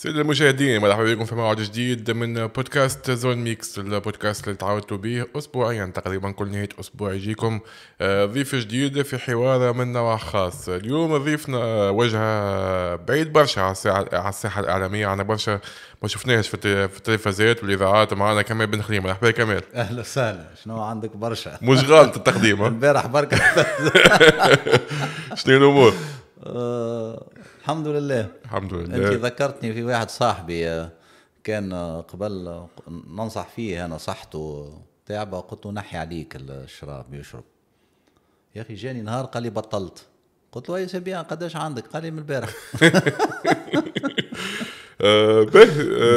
سيد المشاهدين مرحبا بكم في موعد جديد من بودكاست زون ميكس البودكاست اللي تعودتوا به اسبوعيا تقريبا كل نهايه اسبوع يجيكم آه، ضيف جديد في حوار من نوع خاص اليوم ضيفنا وجهه بعيد برشا على الساحه الاعلاميه عنا برشا ما شفناهش في التلفزيونات والاذاعات معنا كمال بن خليم مرحبا كمال اهلا وسهلا شنو عندك برشا مش غلط التقديم امبارح بركه شنو الامور آه، الحمد لله الحمد لله انت ذكرتني في واحد صاحبي آه، كان آه، قبل آه، ننصح فيه انا صحته تعبه قلت له نحي عليك الشراب يشرب يا اخي جاني نهار قال لي بطلت قلت له اي سبيان قداش عندك قال لي من البارح به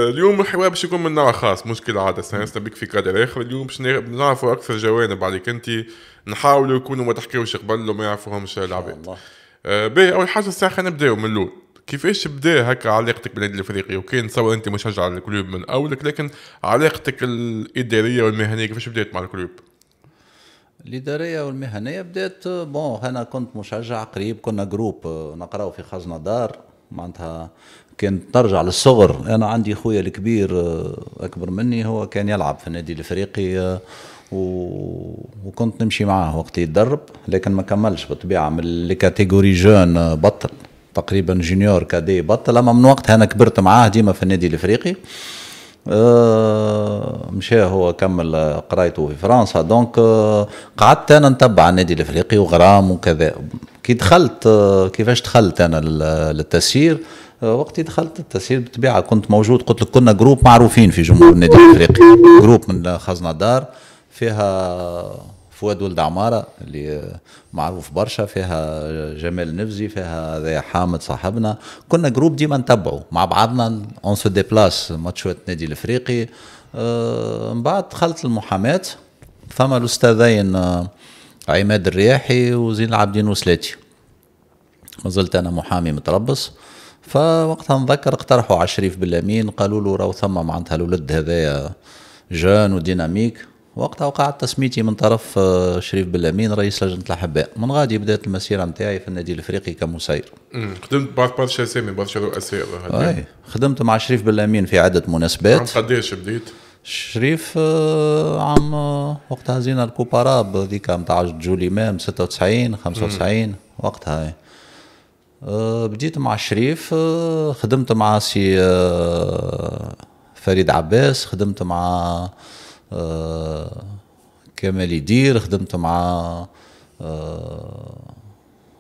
اليوم الحوار باش يكون من نوع خاص مش كالعادة سانس بك في قدر اخر اليوم باش نعرفوا اكثر جوانب عليك انت نحاولوا يكونوا ما تحكيوش قبل وما يعرفوهمش العباد آه، باهي اول حاجه الساعه خلينا نبداو من الاول كيفاش بدا هكا علاقتك بالنادي الافريقي وكان نتصور انت مشجع للكلوب من اولك لكن علاقتك الاداريه والمهنيه كيفاش بدات مع الكلوب الاداريه والمهنيه بدات بون انا كنت مشجع قريب كنا جروب آه، نقراو في خزنه دار معناتها كنت ترجع للصغر انا عندي خويا الكبير آه، اكبر مني هو كان يلعب في النادي الافريقي و... وكنت نمشي معاه وقت يتدرب لكن ما كملش بالطبيعه من الكاتيجوري جون بطل تقريبا جونيور كادي بطل اما من وقتها انا كبرت معاه ديما في النادي الافريقي أه مشى هو كمل آه، قرايته في فرنسا دونك أه قعدت انا نتبع النادي الافريقي وغرام وكذا كي دخلت أه كيفاش دخلت انا للتسيير آه، وقت دخلت التسيير بالطبيعه كنت موجود قلت لك كنا جروب معروفين في جمهور النادي الافريقي جروب من خزنه دار فيها فؤاد ولد عماره اللي معروف برشا فيها جمال نفزي فيها هذا حامد صاحبنا كنا جروب ديما نتبعوا مع بعضنا اون سو ديبلاس ماتشات نادي الافريقي آه من بعد دخلت المحاماه فما الاستاذين آه، عماد الرياحي وزين العابدين وسلاتي ما زلت انا محامي متربص فوقتها نذكر اقترحوا على شريف بلامين قالوا له راهو ثم معناتها الولد هذايا جان وديناميك وقتها وقع تسميتي من طرف آه، شريف بلامين رئيس لجنه الاحباء من غادي بدات المسيره نتاعي في النادي الافريقي كمسير خدمت بعض برشا اسامي برشا رؤساء اي خدمت مع شريف بلامين في عده مناسبات عام قداش بديت شريف آه، عام آه، وقتها زينا الكوباراب هذيك نتاع جولي مام 96 95 وقتها بديت مع شريف خدمت مع سي فريد عباس خدمت مع آه، كمال يدير خدمت مع آه،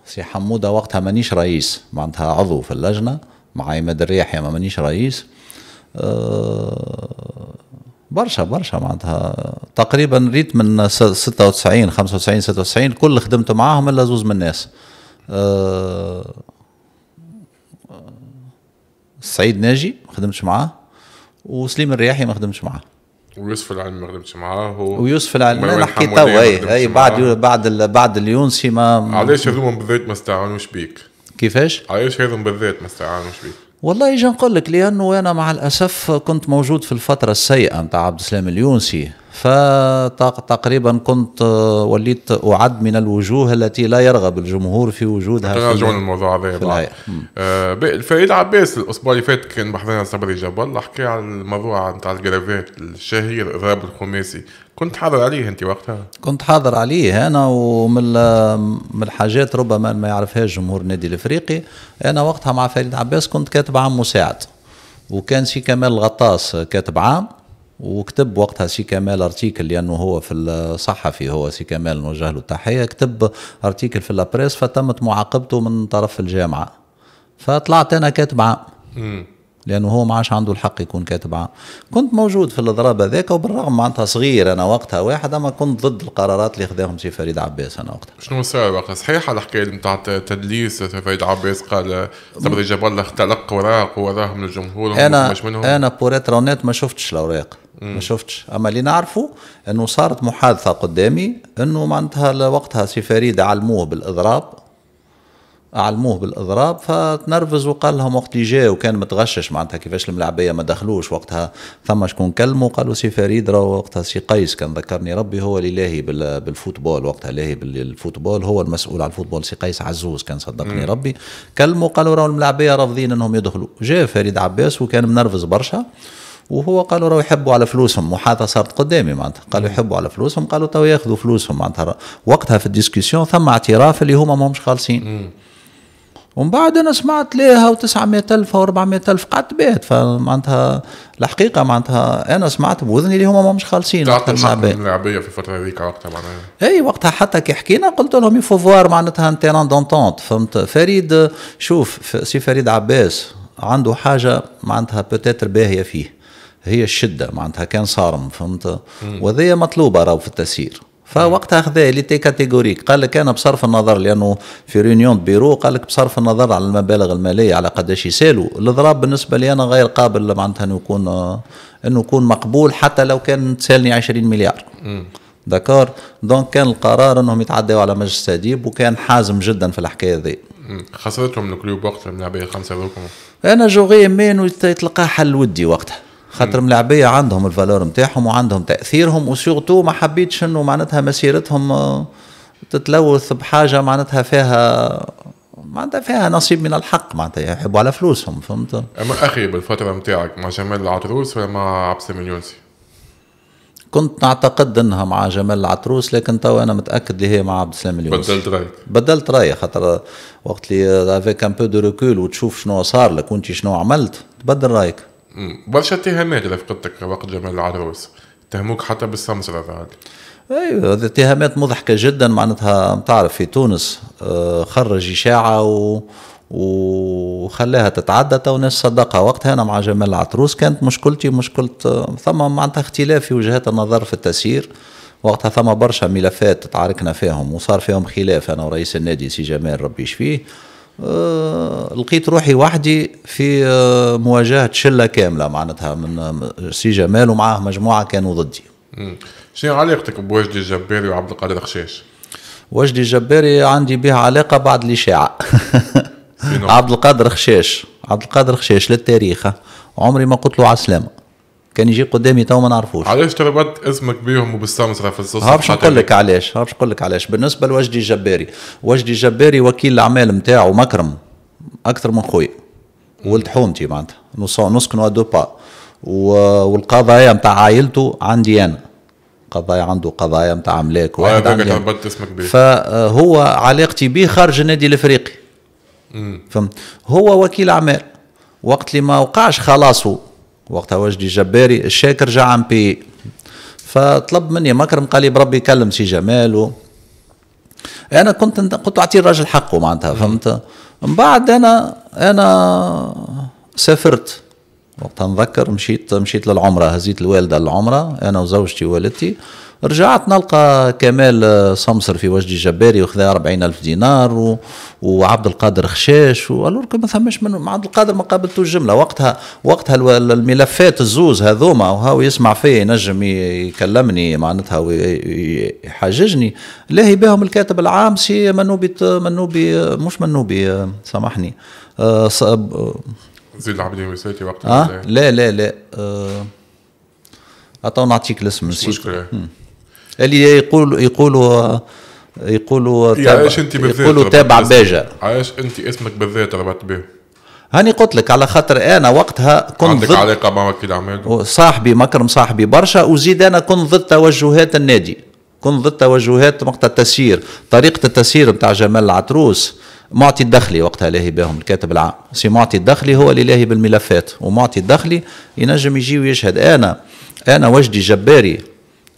سي حموده وقتها مانيش رئيس معناتها عضو في اللجنه مع عماد الرياحي ما مانيش رئيس آه، برشا برشا معناتها تقريبا ريت من 96 95 96 كل خدمت معاهم الا زوز من الناس سعيد ناجي ما خدمتش معاه وسليم الرياحي ما خدمتش معاه ويوسف العلم ما خدمتش معاه ويوسف العلم انا حكيت توا اي بعد بعد بعد اليونسي ما علاش هذوما بالذات ما استعانوش بيك؟ كيفاش؟ علاش هذوما بالذات ما استعانوش بيك؟ والله يجي نقول لك لانه انا مع الاسف كنت موجود في الفتره السيئه نتاع عبد السلام اليونسي فتقريبا كنت آه، وليت أعد من الوجوه التي لا يرغب الجمهور في وجودها في الموضوع هذا بعد آه عباس الأسبوع اللي فات كان بحضرنا صبري جبل حكى على الموضوع نتاع الجرافات الشهير اضراب الخماسي كنت حاضر عليه أنت وقتها؟ كنت حاضر عليه أنا ومن من الحاجات ربما ما يعرفهاش جمهور النادي الإفريقي أنا وقتها مع فريد عباس كنت كاتب عام مساعد وكان سي كمال الغطاس كاتب عام وكتب وقتها سي كمال ارتيكل لانه هو في الصحفي هو سي كمال نوجه له التحيه كتب ارتيكل في لابريس فتمت معاقبته من طرف الجامعه فطلعت انا كاتب عام لانه هو ما عادش عنده الحق يكون كاتب عام كنت موجود في الاضراب هذاك وبالرغم معناتها صغير انا وقتها واحد اما كنت ضد القرارات اللي خذاهم سي فريد عباس انا وقتها شنو صار صحيح الحكايه نتاع تدليس فريد عباس قال صبري جبل اختلق اوراق وراهم من الجمهور انا مش منهم. انا بوريت رونات ما شفتش الاوراق ما شفتش اما اللي نعرفه انه صارت محادثه قدامي انه معناتها وقتها سي فريد علموه بالاضراب علموه بالاضراب فتنرفز وقال لهم وقت اللي جاء وكان متغشش معناتها كيفاش الملاعبيه ما دخلوش وقتها ثم شكون كلمه قالوا سي فريد راه وقتها سي قيس كان ذكرني ربي هو اللي لاهي بالفوتبول وقتها لاهي بالفوتبول هو المسؤول على الفوتبول سي قيس عزوز كان صدقني ربي كلمه قالوا راه الملاعبيه رافضين انهم يدخلوا جاء فريد عباس وكان منرفز برشا وهو قالوا راه يحبوا على فلوسهم محاطه صارت قدامي معناتها قالوا يحبوا على فلوسهم قالوا تو ياخذوا فلوسهم معناتها وقتها في الديسكسيون ثم اعتراف اللي هما ماهمش خالصين ومن بعد انا سمعت ليها و900 الف و400 الف قعدت بيت فمعناتها الحقيقه معناتها انا سمعت بوذني اللي هما مش خالصين وقت الشعبيه العبيه في الفتره هذيك وقتها معناها اي وقتها حتى كي حكينا قلت لهم يفو فوار معناتها ان تيران دونتونت فهمت فريد شوف سي فريد عباس عنده حاجه معناتها بوتيتر باهيه فيه هي الشده معناتها كان صارم فهمت وهذيا مطلوبه راهو في التسيير فوقتها خذا تي كاتيجوريك قال لك انا بصرف النظر لانه في ريونيون بيرو قال لك بصرف النظر على المبالغ الماليه على قداش يسالوا الاضراب بالنسبه لي انا غير قابل معناتها انه يكون انه يكون مقبول حتى لو كان تسالني 20 مليار داكور دونك كان القرار انهم يتعدوا على مجلس التاديب وكان حازم جدا في الحكايه ذي خسرتهم الكلوب وقتها من العبايه خمسه انا جوغي مين وتلقى حل ودي وقتها خاطر ملاعبيه عندهم الفالور نتاعهم وعندهم تاثيرهم وسورتو ما حبيتش انه معناتها مسيرتهم آه، تتلوث بحاجه معناتها فيها معناتها فيها نصيب من الحق معناتها يحبوا على فلوسهم فهمت اما اخي بالفتره نتاعك مع جمال العطروس ولا مع السلام اليونسي؟ كنت نعتقد انها مع جمال العطروس لكن تو انا متاكد اللي هي مع عبد السلام اليونسي بدلت رايك بدلت رايي خاطر وقت اللي افيك ان بو دو ريكول وتشوف شنو صار لك وانت شنو عملت تبدل رايك برشا اتهامات رفقتك وقت جمال العروس اتهموك حتى بالسمسرة بعد ايوه اتهامات مضحكه جدا معناتها تعرف في تونس آه، خرج اشاعه و... وخلاها تتعدى تو الناس صدقها وقتها انا مع جمال العطروس كانت مشكلتي مشكله آه، ثم معناتها اختلاف في وجهات النظر في التسيير وقتها ثم برشا ملفات تعاركنا فيهم وصار فيهم خلاف انا ورئيس النادي سي جمال ربي يشفيه آه، لقيت روحي وحدي في آه، مواجهه شله كامله معناتها من آه، سي جمال ومعاه مجموعه كانوا ضدي. شنو علاقتك بوجدي الجباري وعبد القادر خشاش؟ وجدي الجباري عندي به علاقه بعد الاشاعه. عبد القادر خشاش، عبد القادر خشاش للتاريخ عمري ما قلت له على السلامه. كان يجي قدامي تو ما نعرفوش علاش تربطت اسمك بيهم وبالسمسره في السوسه باش نقول لك علاش ها باش نقول لك علاش بالنسبه لوجدي الجباري وجدي الجباري وكيل الاعمال نتاعو مكرم اكثر من خويا ولد حومتي معناتها نسكنوا دو با والقضايا نتاع عائلته عندي انا قضايا عنده قضايا نتاع املاك آه، واحد بيه. فهو علاقتي به خارج النادي الافريقي فهمت هو وكيل اعمال وقت اللي ما وقعش خلاصه وقتها وجدي جباري الشاكر رجع عم بي فطلب مني مكرم قال لي بربي كلم سي جمال و... انا كنت كنت اعطي الراجل حقه معناتها فهمت من بعد انا انا سافرت وقتها نذكر مشيت مشيت للعمره هزيت الوالده للعمره انا وزوجتي ووالدتي رجعت نلقى كمال صمصر في وجدي جباري وخذا 40 ألف دينار و... وعبد القادر خشاش والورك ما ثماش من عبد القادر ما قابلتوش جمله وقتها وقتها الملفات الزوز هذوما وهاو يسمع فيا ينجم يكلمني معناتها ويحججني لاهي بهم الكاتب العام سي منوبي منوبي مش منوبي سامحني أه، زيد العبدي وساتي وقتها أه؟ لا لا لا آه عطاو نعطيك الاسم نسيت مشكله اللي يقول يقولوا يقولوا عايش انت بالذات يقولوا تابع باجا عايش انت اسمك بالذات ربطت به هاني قلت لك على خاطر انا وقتها كنت عندك ضد علاقه مع وكيل اعمال صاحبي مكرم صاحبي برشا وزيد انا كنت ضد توجهات النادي كنت ضد توجهات وقت التسيير طريقه التسيير نتاع جمال العتروس معطي الدخلي وقتها لاهي بهم الكاتب العام سي معطي الدخلي هو اللي لاهي بالملفات ومعطي الدخلي ينجم يجي ويشهد انا انا وجدي جباري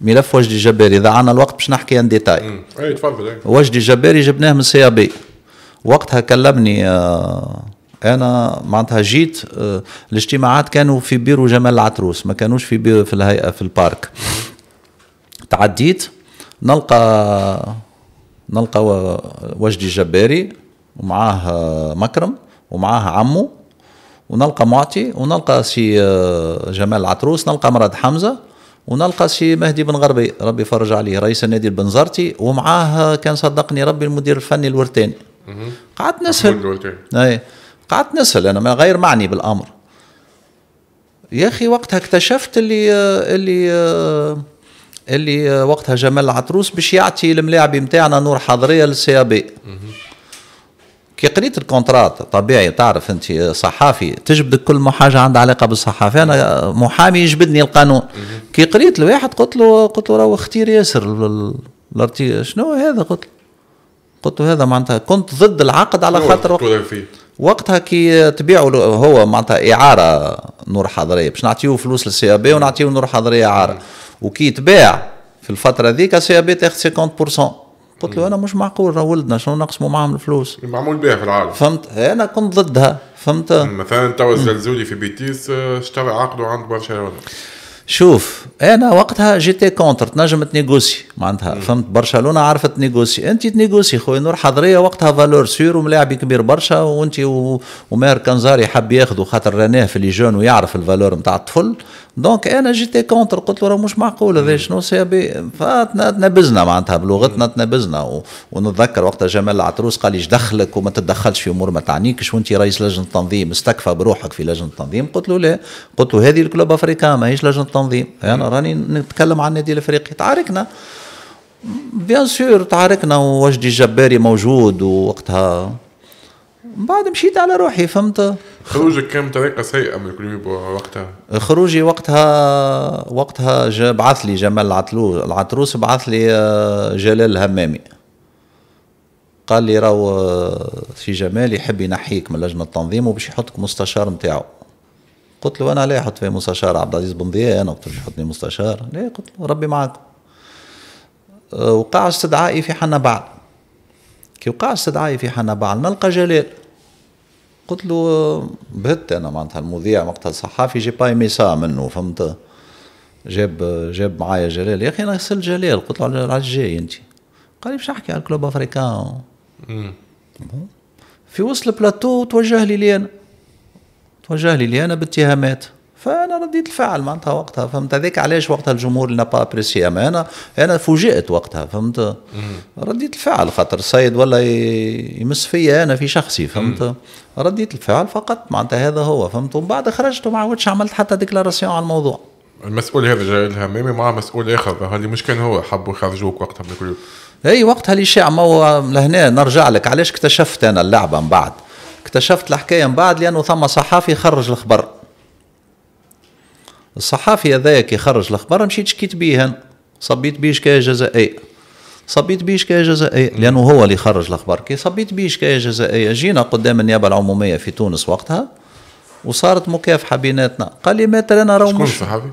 ملف وجدي جباري اذا عنا الوقت باش نحكي ان ديتاي اي تفضل إيه. وجدي جباري جبناه من سي بي وقتها كلمني آه انا معناتها جيت آه الاجتماعات كانوا في بيرو جمال العتروس ما كانوش في بيرو في الهيئه في البارك تعديت نلقى نلقى وجدي جباري ومعاه آه، مكرم ومعاه عمو ونلقى معطي ونلقى سي آه، جمال العتروس نلقى مراد حمزه ونلقى سي مهدي بن غربي ربي يفرج عليه رئيس النادي البنزرتي ومعاه كان صدقني ربي المدير الفني الورتاني قعدت نسهل اي قعدت نسهل انا ما غير معني بالامر يا اخي وقتها اكتشفت اللي اللي اللي وقتها جمال العطروس باش يعطي الملاعب نتاعنا نور حضريه للسي بي كي قريت الكونترات طبيعي تعرف انت صحافي تجبدك كل حاجه عندها علاقه بالصحافه انا محامي يجبدني القانون كي قريت لواحد قلت له قلت له راهو اختير ياسر الارتي شنو هذا قلت له قلت له هذا معناتها كنت ضد العقد على خاطر وقتها كي تبيعوا هو معناتها اعاره نور حضريه باش نعطيوه فلوس للسي بي ونعطيوه نور حضريه اعاره وكي تباع في الفتره ذيك السي بي تاخذ 50% قلت له انا مش معقول ولدنا شنو نقسموا معاهم الفلوس معمول بها في العالم فهمت إيه، انا كنت ضدها فهمت مثلا توا الزلزولي في بيتيس آه، اشترى عقده عند برشلونه شوف انا وقتها جيتي كونتر تنجم تنيغوسي معناتها فهمت برشلونه عرفت تنيغوسي انت تنيغوسي خويا نور حضريه وقتها فالور سيور وملاعب كبير برشا وانت و... ومير كانزاري حب ياخذوا خاطر رناه في لي جون ويعرف الفالور نتاع الطفل دونك انا جيتي كونتر قلت له راه مش معقول هذا شنو سي بي فتنبزنا معناتها بلغتنا تنبزنا و... ونتذكر وقتها جمال العطروس قال لي دخلك وما تتدخلش في امور ما تعنيكش وانت رئيس لجنه التنظيم استكفى بروحك في لجنه التنظيم قلت له لا قلت له هذه الكلوب افريكان ماهيش لجنه التنظيم انا يعني راني نتكلم عن النادي الافريقي تعاركنا بيان سور تعاركنا ووجدي الجباري موجود ووقتها من بعد مشيت على روحي فهمت خروجك كان بطريقه سيئه من الكلوب وقتها خروجي وقتها وقتها بعث لي جمال العطلو العطروس بعث لي آه، جلال الهمامي قال لي راهو آه، سي جمال يحب ينحيك من لجنه التنظيم وباش يحطك مستشار نتاعو قلت له انا ليه احط في مستشار عبد العزيز ضياء انا قلت له حطني مستشار ليه قلت له ربي معاكم آه، وقع استدعائي في حنا بعد كي وقع استدعائي في حنا بعل نلقى جلال قلت له بهت انا معناتها المذيع وقتها الصحافي جي باي ميسا منه فهمت جاب جاب معايا جلال يا اخي انا غسلت جلال قلت له على جاي انت قال لي باش احكي على الكلوب افريكان في وسط البلاتو توجه لي لي انا توجه لي انا باتهامات فانا رديت الفعل معناتها وقتها فهمت هذاك علاش وقتها الجمهور اللي با ابريسي اما انا انا فوجئت وقتها فهمت رديت الفعل خاطر السيد ولا يمس فيا انا في شخصي فهمت رديت الفعل فقط معناتها هذا هو فهمت ومن بعد خرجت وما عودش عملت حتى ديكلاراسيون على الموضوع المسؤول هذا جاي الهمامي مع مسؤول اخر اللي مش كان هو حبوا يخرجوك وقتها من اي وقتها اللي شاع ما هو لهنا نرجع لك علاش اكتشفت انا اللعبه من بعد اكتشفت الحكاية من بعد لأنه ثم صحافي خرج الخبر الصحافي هذايا كي خرج الخبر مشيت شكيت بيه صبيت بيه شكاية جزائية صبيت بيه شكاية جزائية لأنه هو اللي خرج الأخبار كي صبيت بيه شكاية جزائية جينا قدام النيابة العمومية في تونس وقتها وصارت مكافحة بيناتنا قال لي مات أنا راهو مش صحابي؟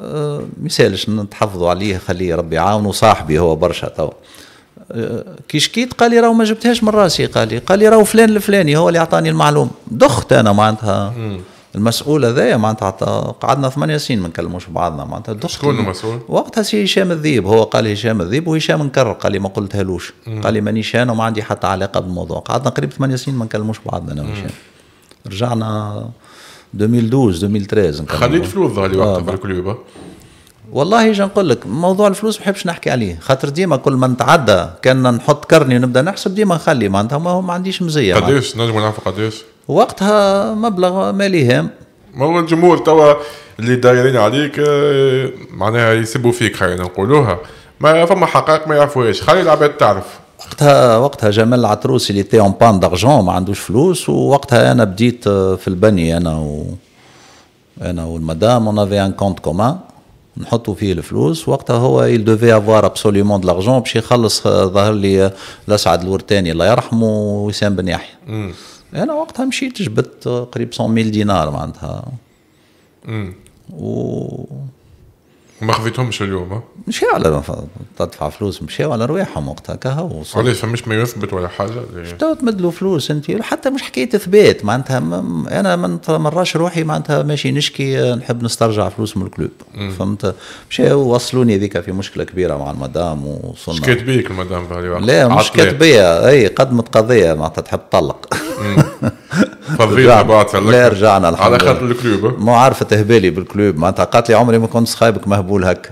آه مثالش نتحفظوا عليه خليه ربي يعاونه صاحبي هو برشا توا كيش كيت قال لي راه ما جبتهاش من راسي قال لي قال لي راه فلان الفلاني هو اللي عطاني المعلومه دخت انا معناتها المسؤول هذايا معناتها قعدنا ثمانية سنين ما نكلموش بعضنا معناتها دخت شكون المسؤول؟ وقتها سي هشام الذيب هو قال هشام الذيب وهشام نكرر قال لي ما قلتهالوش قال لي مانيش انا وما عندي حتى علاقه بالموضوع قعدنا قريب ثمانية سنين ما نكلموش بعضنا انا وهشام رجعنا 2012 2013 خليت فلوس ظهر لي وقتها آه. الكليوبا والله جا نقول لك موضوع الفلوس ما بحبش نحكي عليه خاطر ديما كل ما نتعدى كان نحط كرني ونبدا نحسب ديما نخلي معناتها ما, ما عنديش مزيه قداش نجم نعرف قداش وقتها مبلغ مالي هام ما هو الجمهور توا اللي دايرين عليك آه، معناها يسبوا فيك خلينا نقولوها ما فما حقائق ما يعرفوهاش خلي العباد تعرف وقتها وقتها جمال العطروسي اللي تي اون بان دارجون ما عندوش فلوس ووقتها انا بديت آه، في البني انا و انا والمدام اون افي ان كونت كومان نحطوا فيه الفلوس وقتها هو يل دوفي افوار ابسوليومون دلارجون باش يخلص ظهر لي الاسعد الورتاني الله يرحمه وسام بن يحيى انا وقتها مشيت جبت قريب 100 دينار معناتها و وما خذيتهمش اليوم مش على تدفع فلوس مشيو على رواحهم وقتها كها وصلوا علاش ما يثبت ولا حاجه شتو تمدلوا فلوس انت حتى مش حكايه اثبات معناتها انا ما مراش روحي معناتها ماشي نشكي نحب نسترجع فلوس من الكلوب فهمت مشاو وصلوني هذيك في مشكله كبيره مع المدام وصلنا شكيت بيك المدام لا مش كاتبيه بيا اي قدمت قضيه معناتها تحب تطلق فضيت بعد لا رجعنا الحمد على خاطر الكلوب ما عارفه تهبالي بالكلوب معناتها قالت لي عمري ما كنت صخايبك مهبول مهبول هكا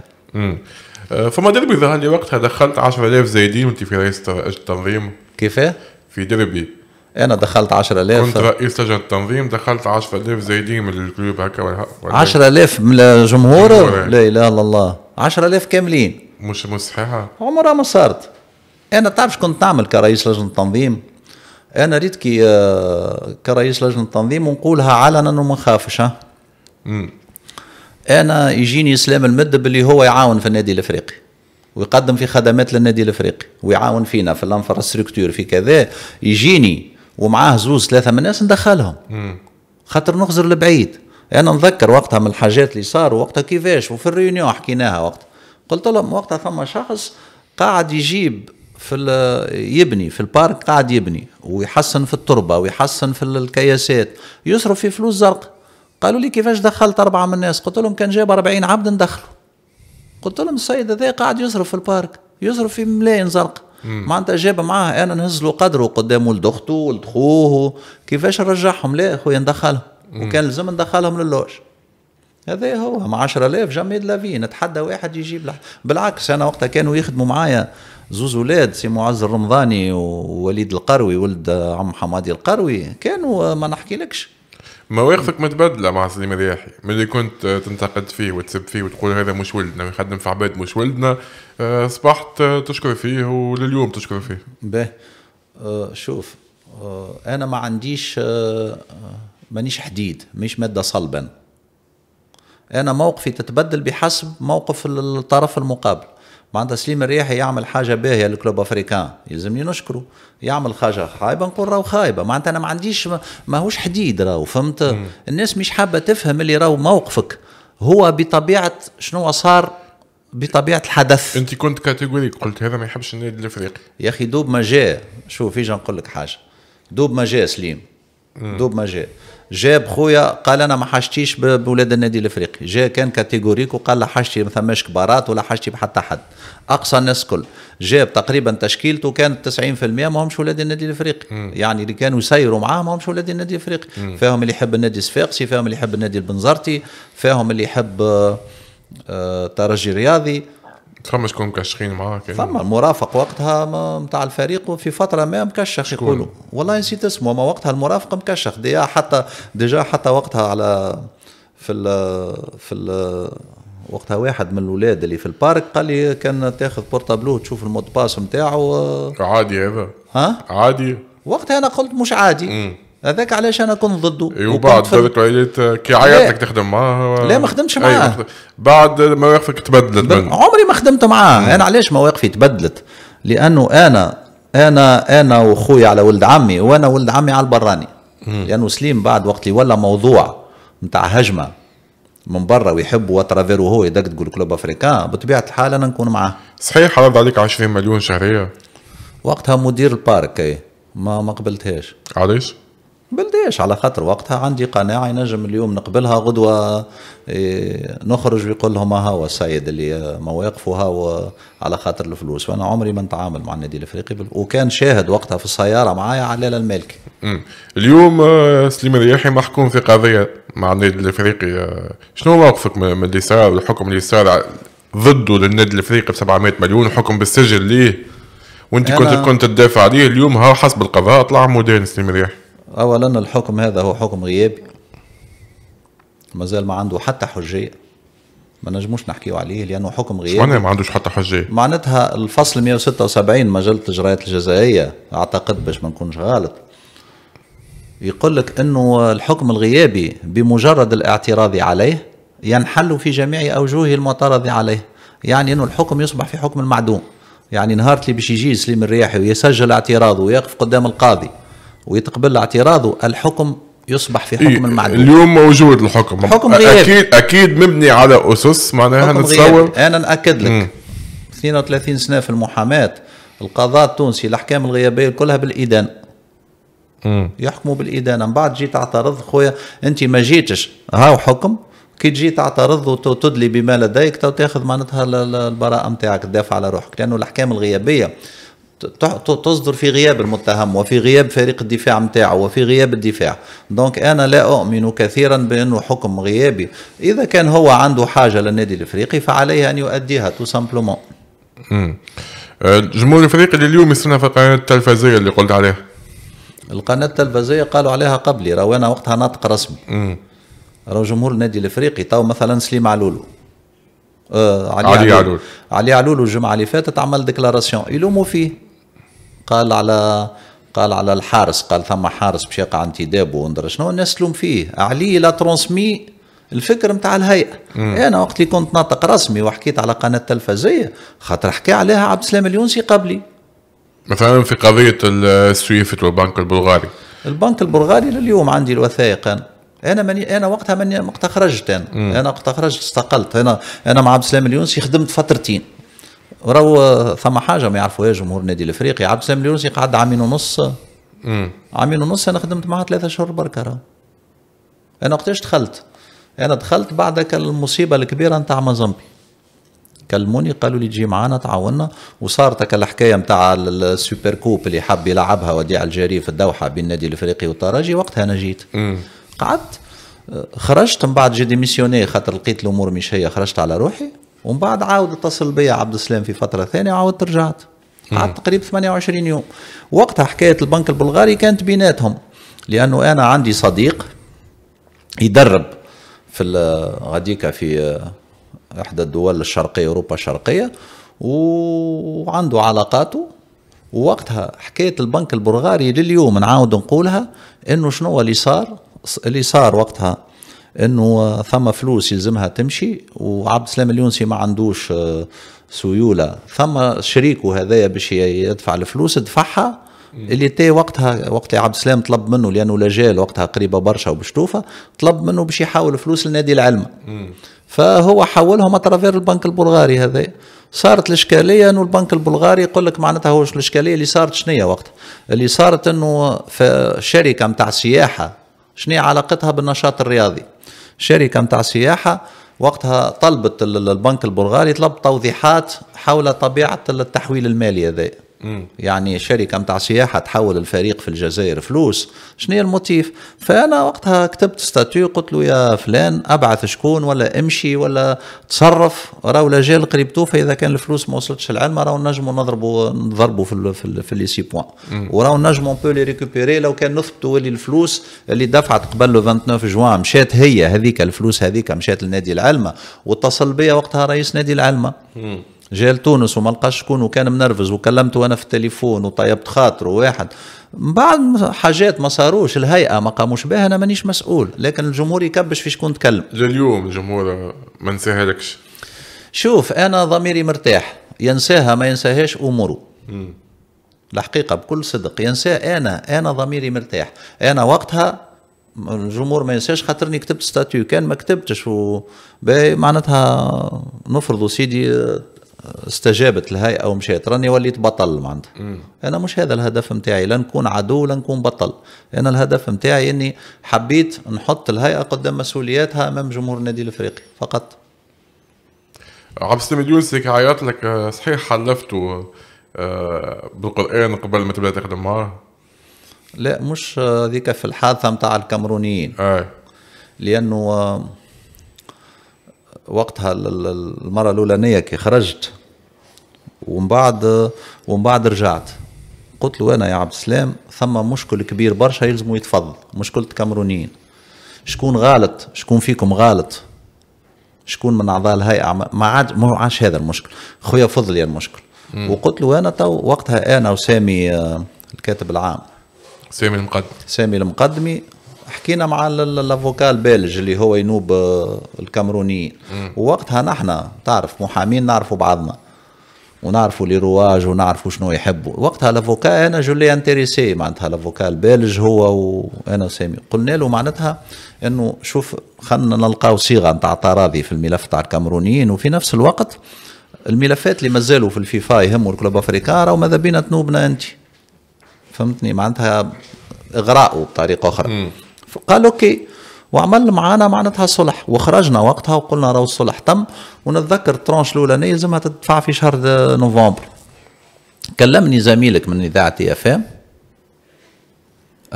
آه، فما دربي ظهر لي وقتها دخلت 10000 زايدين وانت في رئيس التنظيم كيفاه؟ في دربي انا دخلت 10000 كنت رئيس لجنه التنظيم دخلت 10000 زايدين من الكلوب هكا 10000 من الجمهور لا اله الا الله 10000 كاملين مش مش صحيحه عمرها ما صارت انا تعرف كنت نعمل كرئيس لجنه التنظيم انا ريت كي آه، كرئيس لجنه التنظيم ونقولها علنا وما نخافش ها انا يجيني اسلام المدب اللي هو يعاون في النادي الافريقي ويقدم في خدمات للنادي الافريقي ويعاون فينا في الانفراستركتور في كذا يجيني ومعاه زوز ثلاثه من الناس ندخلهم خاطر نخزر لبعيد انا نذكر وقتها من الحاجات اللي صار وقتها كيفاش وفي الريونيون حكيناها وقتها قلت لهم وقتها ثم شخص قاعد يجيب في يبني في البارك قاعد يبني ويحسن في التربه ويحسن في الكياسات يصرف في فلوس زرق قالوا لي كيفاش دخلت أربعة من الناس قلت لهم كان جاب 40 عبد ندخلوا قلت لهم السيد هذا قاعد يصرف في البارك يصرف في ملايين زرقاء معناتها جاب معاه انا نهز له قدره قدام ولد اخته ولد خوه كيفاش نرجعهم لا خويا ندخلهم وكان لازم ندخلهم للوج هذا هو مع 10000 جامي في نتحدى واحد يجيب لح... بالعكس انا وقتها كانوا يخدموا معايا زوز ولاد سي معز الرمضاني ووليد القروي ولد عم حمادي القروي كانوا ما نحكيلكش مواقفك متبدله مع سليم الرياحي من اللي كنت آه، تنتقد فيه وتسب فيه وتقول هذا مش ولدنا ويخدم في عباد مش ولدنا آه، اصبحت آه، تشكر فيه ولليوم تشكر فيه به آه شوف آه انا ما عنديش آه مانيش حديد مش ماده صلبا انا موقفي تتبدل بحسب موقف الطرف المقابل معناتها سليم الرياحي يعمل حاجه باهيه للكلوب افريكان يلزمني نشكره يعمل حاجه خايبه نقول راهو خايبه معناتها انا ما عنديش ماهوش حديد راهو فهمت الناس مش حابه تفهم اللي راهو موقفك هو بطبيعه شنو صار بطبيعه الحدث انت كنت كاتيجوريك قلت هذا ما يحبش النادي الافريقي يا اخي دوب ما جاء شوف إيجا نقول لك حاجه دوب ما جاء سليم دوب ما جاء جاب خويا قال انا ما حاجتيش بولاد النادي الافريقي جاء كان كاتيجوريك وقال لا حاجتي ما ثماش كبارات ولا حاجتي بحتى حد اقصى الناس كل جاب تقريبا تشكيلته كانت 90% ما همش ولاد النادي الافريقي يعني اللي كانوا يسيروا معاه ما همش ولاد النادي الافريقي فاهم اللي يحب النادي الصفاقسي فاهم اللي يحب النادي البنزرتي فاهم اللي يحب الترجي آه، الرياضي فما شكون مكشخين معاك يعني. فما المرافق وقتها نتاع الفريق في فتره ما مكشخ يقولوا والله نسيت اسمه ما وقتها المرافق مكشخ ديا حتى ديجا حتى وقتها على في الـ في الـ وقتها واحد من الاولاد اللي في البارك قال لي كان تاخذ بورتابلو تشوف المود باس نتاعو آه. عادي هذا ها عادي وقتها انا قلت مش عادي مم. هذاك علاش انا كنت ضده ايوا بعد هذاك وليت كي عيطتك تخدم معاه لا ما خدمتش معاه بعد مواقفك تبدلت عمري ما خدمت معاه مم. انا علاش مواقفي تبدلت لانه انا انا انا وخويا على ولد عمي وانا ولد عمي على البراني مم. لانه سليم بعد وقت اللي ولا موضوع نتاع هجمه من برا ويحب واترافيرو وهو يدق تقول كلوب افريكان بطبيعه الحال انا نكون معاه صحيح عرض عليك 20 مليون شهريه وقتها مدير البارك إيه، ما ما قبلتهاش علاش؟ بلداش على خاطر وقتها عندي قناعه ينجم اليوم نقبلها غدوه إيه، نخرج ويقول لهم هاو السيد اللي مواقفه هاو على خاطر الفلوس وانا عمري ما نتعامل مع النادي الافريقي وكان شاهد وقتها في السياره معايا علال المالكي اليوم آه، سليمان الرياحي محكوم في قضيه مع النادي الافريقي آه، شنو موقفك من اللي صار والحكم اللي صار ضده للنادي الافريقي ب 700 مليون وحكم بالسجن ليه وانت كنت كنت تدافع عليه اليوم ها حسب القضاء طلع مدان سليم رياح أولا الحكم هذا هو حكم غيابي ما زال ما عنده حتى حجية ما نجموش نحكيه عليه لأنه حكم غيابي معناها ما عندوش حتى حجية معناتها الفصل 176 مجلة الجرايات الجزائية أعتقد باش ما نكونش غالط يقول لك أنه الحكم الغيابي بمجرد الاعتراض عليه ينحل في جميع أوجوه المعترض عليه يعني أنه الحكم يصبح في حكم المعدوم يعني نهار اللي باش يجي سليم الرياحي ويسجل اعتراضه ويقف قدام القاضي ويتقبل اعتراضه الحكم يصبح في حكم إيه اليوم موجود الحكم حكم غيابي اكيد اكيد مبني على اسس معناها نتصور انا ناكد لك م. 32 سنه في المحاماه القضاء التونسي الاحكام الغيابيه كلها بالادانه يحكموا بالادانه من بعد جيت اعترض خويا انت ما جيتش هاو حكم كي تجي تعترض وتدلي بما لديك تاخذ معناتها البراءه نتاعك تدافع على روحك لانه الاحكام الغيابيه تصدر في غياب المتهم وفي غياب فريق الدفاع متاعه وفي غياب الدفاع دونك أنا لا أؤمن كثيرا بأنه حكم غيابي إذا كان هو عنده حاجة للنادي الإفريقي فعليه أن يؤديها تو سامبلومون الجمهور أه، الافريقي لليوم اليوم يستنى في القناه التلفزيه اللي قلت عليها القناه التلفزية قالوا عليها قبلي راهو انا وقتها ناطق رسمي راهو جمهور النادي الافريقي تو مثلا سليم علولو آه علي, علي علول علي علول الجمعه اللي فاتت عمل ديكلاراسيون يلوموا فيه قال على قال على الحارس قال ثم حارس باش يقع انتدابه وندر شنو الناس تلوم فيه علي لا ترونسمي الفكر نتاع الهيئه انا وقت اللي كنت ناطق رسمي وحكيت على قناه تلفزيه خاطر حكى عليها عبد السلام اليونسي قبلي مثلا في قضيه السويفت والبنك البلغاري البنك البلغاري لليوم عندي الوثائق انا انا ماني انا وقتها ماني وقتها خرجت انا انا وقتها خرجت استقلت انا انا مع عبد السلام اليونسي خدمت فترتين راهو ثم حاجه ما يعرفوهاش جمهور النادي الافريقي عبد السلام اليونسي قعد عامين ونص امم عامين ونص انا خدمت معاه ثلاثة شهور بركه راهو انا وقتاش دخلت انا دخلت بعد المصيبه الكبيره نتاع مازامبي كلموني قالوا لي تجي معانا تعاوننا وصارت هكا الحكايه نتاع السوبر كوب اللي حب يلعبها وديع الجاري في الدوحه بين النادي الافريقي والترجي وقتها انا جيت قعدت خرجت من بعد جي ديميسيوني خاطر لقيت الامور مش هي خرجت على روحي ومن بعد عاود اتصل بيا عبد السلام في فتره ثانيه وعاودت رجعت قعدت تقريبا 28 يوم وقتها حكايه البنك البلغاري كانت بيناتهم لانه انا عندي صديق يدرب في غاديكا في احدى الدول الشرقيه اوروبا الشرقيه وعنده علاقاته ووقتها حكايه البنك البلغاري لليوم نعاود نقولها انه شنو اللي صار اللي صار وقتها انه ثم فلوس يلزمها تمشي وعبد السلام اليونسي ما عندوش آه، سيوله ثم شريكه هذايا باش يدفع الفلوس دفعها اللي تي وقتها وقت اللي عبد السلام طلب منه لانه لجال وقتها قريبه برشا وبشتوفه طلب منه باش يحول فلوس لنادي العلم فهو حولهم اترافير البنك البلغاري هذا صارت الاشكاليه انه البنك البلغاري يقول لك معناتها هو الاشكاليه اللي صارت شنية وقت اللي صارت انه في شركه نتاع سياحه شنو علاقتها بالنشاط الرياضي شركه نتاع سياحه وقتها طلبت البنك البلغاري طلب توضيحات حول طبيعه التحويل المالي هذا يعني شركه نتاع سياحه تحول الفريق في الجزائر فلوس شنو هي الموتيف فانا وقتها كتبت ستاتيو قلت له يا فلان ابعث شكون ولا امشي ولا تصرف راهو لا جال الكريبتو فاذا كان الفلوس ما وصلتش العلم راهو نجموا نضربوا نضربوا في في, في لي سي بوان وراهو نجموا بو لي ريكوبيري لو كان نثبتوا اللي الفلوس اللي دفعت قبل 29 جوان مشات هي هذيك الفلوس هذيك مشات لنادي العلمه واتصل بيا وقتها رئيس نادي العلمه مم. جا لتونس وما لقاش شكون وكان منرفز وكلمته انا في التليفون وطيبت خاطره واحد من بعد حاجات ما صاروش الهيئه ما قاموش بها انا مانيش مسؤول لكن الجمهور يكبش في شكون تكلم لليوم الجمهور ما نساهلكش شوف انا ضميري مرتاح ينساها ما ينساهاش اموره الحقيقه بكل صدق ينسى انا انا ضميري مرتاح انا وقتها الجمهور ما ينساش خاطرني كتبت ستاتيو كان ما كتبتش و معناتها نفرضوا سيدي استجابت الهيئه ومشيت راني وليت بطل معناتها انا مش هذا الهدف نتاعي لا نكون عدو لا نكون بطل انا الهدف نتاعي اني حبيت نحط الهيئه قدام مسؤولياتها امام جمهور النادي الافريقي فقط عبد السلام اليونسي عيط لك آه، صحيح حلفته آه، بالقران قبل ما تبدا تخدم معاه لا مش هذيك في الحادثه نتاع الكامرونيين أي. لانه آه، وقتها المره الاولانيه كي خرجت ومن بعد ومن بعد رجعت قلت له انا يا عبد السلام ثم مشكل كبير برشا يلزموا يتفضل مشكله الكاميرونيين شكون غالط شكون فيكم غالط شكون من اعضاء الهيئه ما عاد ما عادش هذا المشكل خويا فضل يا المشكل مم. وقلت له انا تو وقتها انا وسامي آه، الكاتب العام سامي المقدم سامي المقدمي حكينا مع الافوكال البالج اللي هو ينوب آه، الكامرونيين ووقتها نحن تعرف محامين نعرفوا بعضنا ونعرفوا لي رواج ونعرفوا شنو يحبوا وقتها الافوكا انا جو لي انتريسي معناتها الافوكا البالج هو وانا سامي قلنا له معناتها انه شوف خلينا نلقاو صيغه نتاع تراضي في الملف تاع الكامرونيين وفي نفس الوقت الملفات اللي مازالوا في الفيفا يهموا الكلوب افريكا راهو ماذا بينا تنوبنا انت فهمتني معناتها اغراءه بطريقه اخرى قال اوكي وعمل معانا معناتها صلح وخرجنا وقتها وقلنا راهو الصلح تم ونتذكر الترونش الاولانيه لازمها تدفع في شهر نوفمبر كلمني زميلك من اذاعه اف ام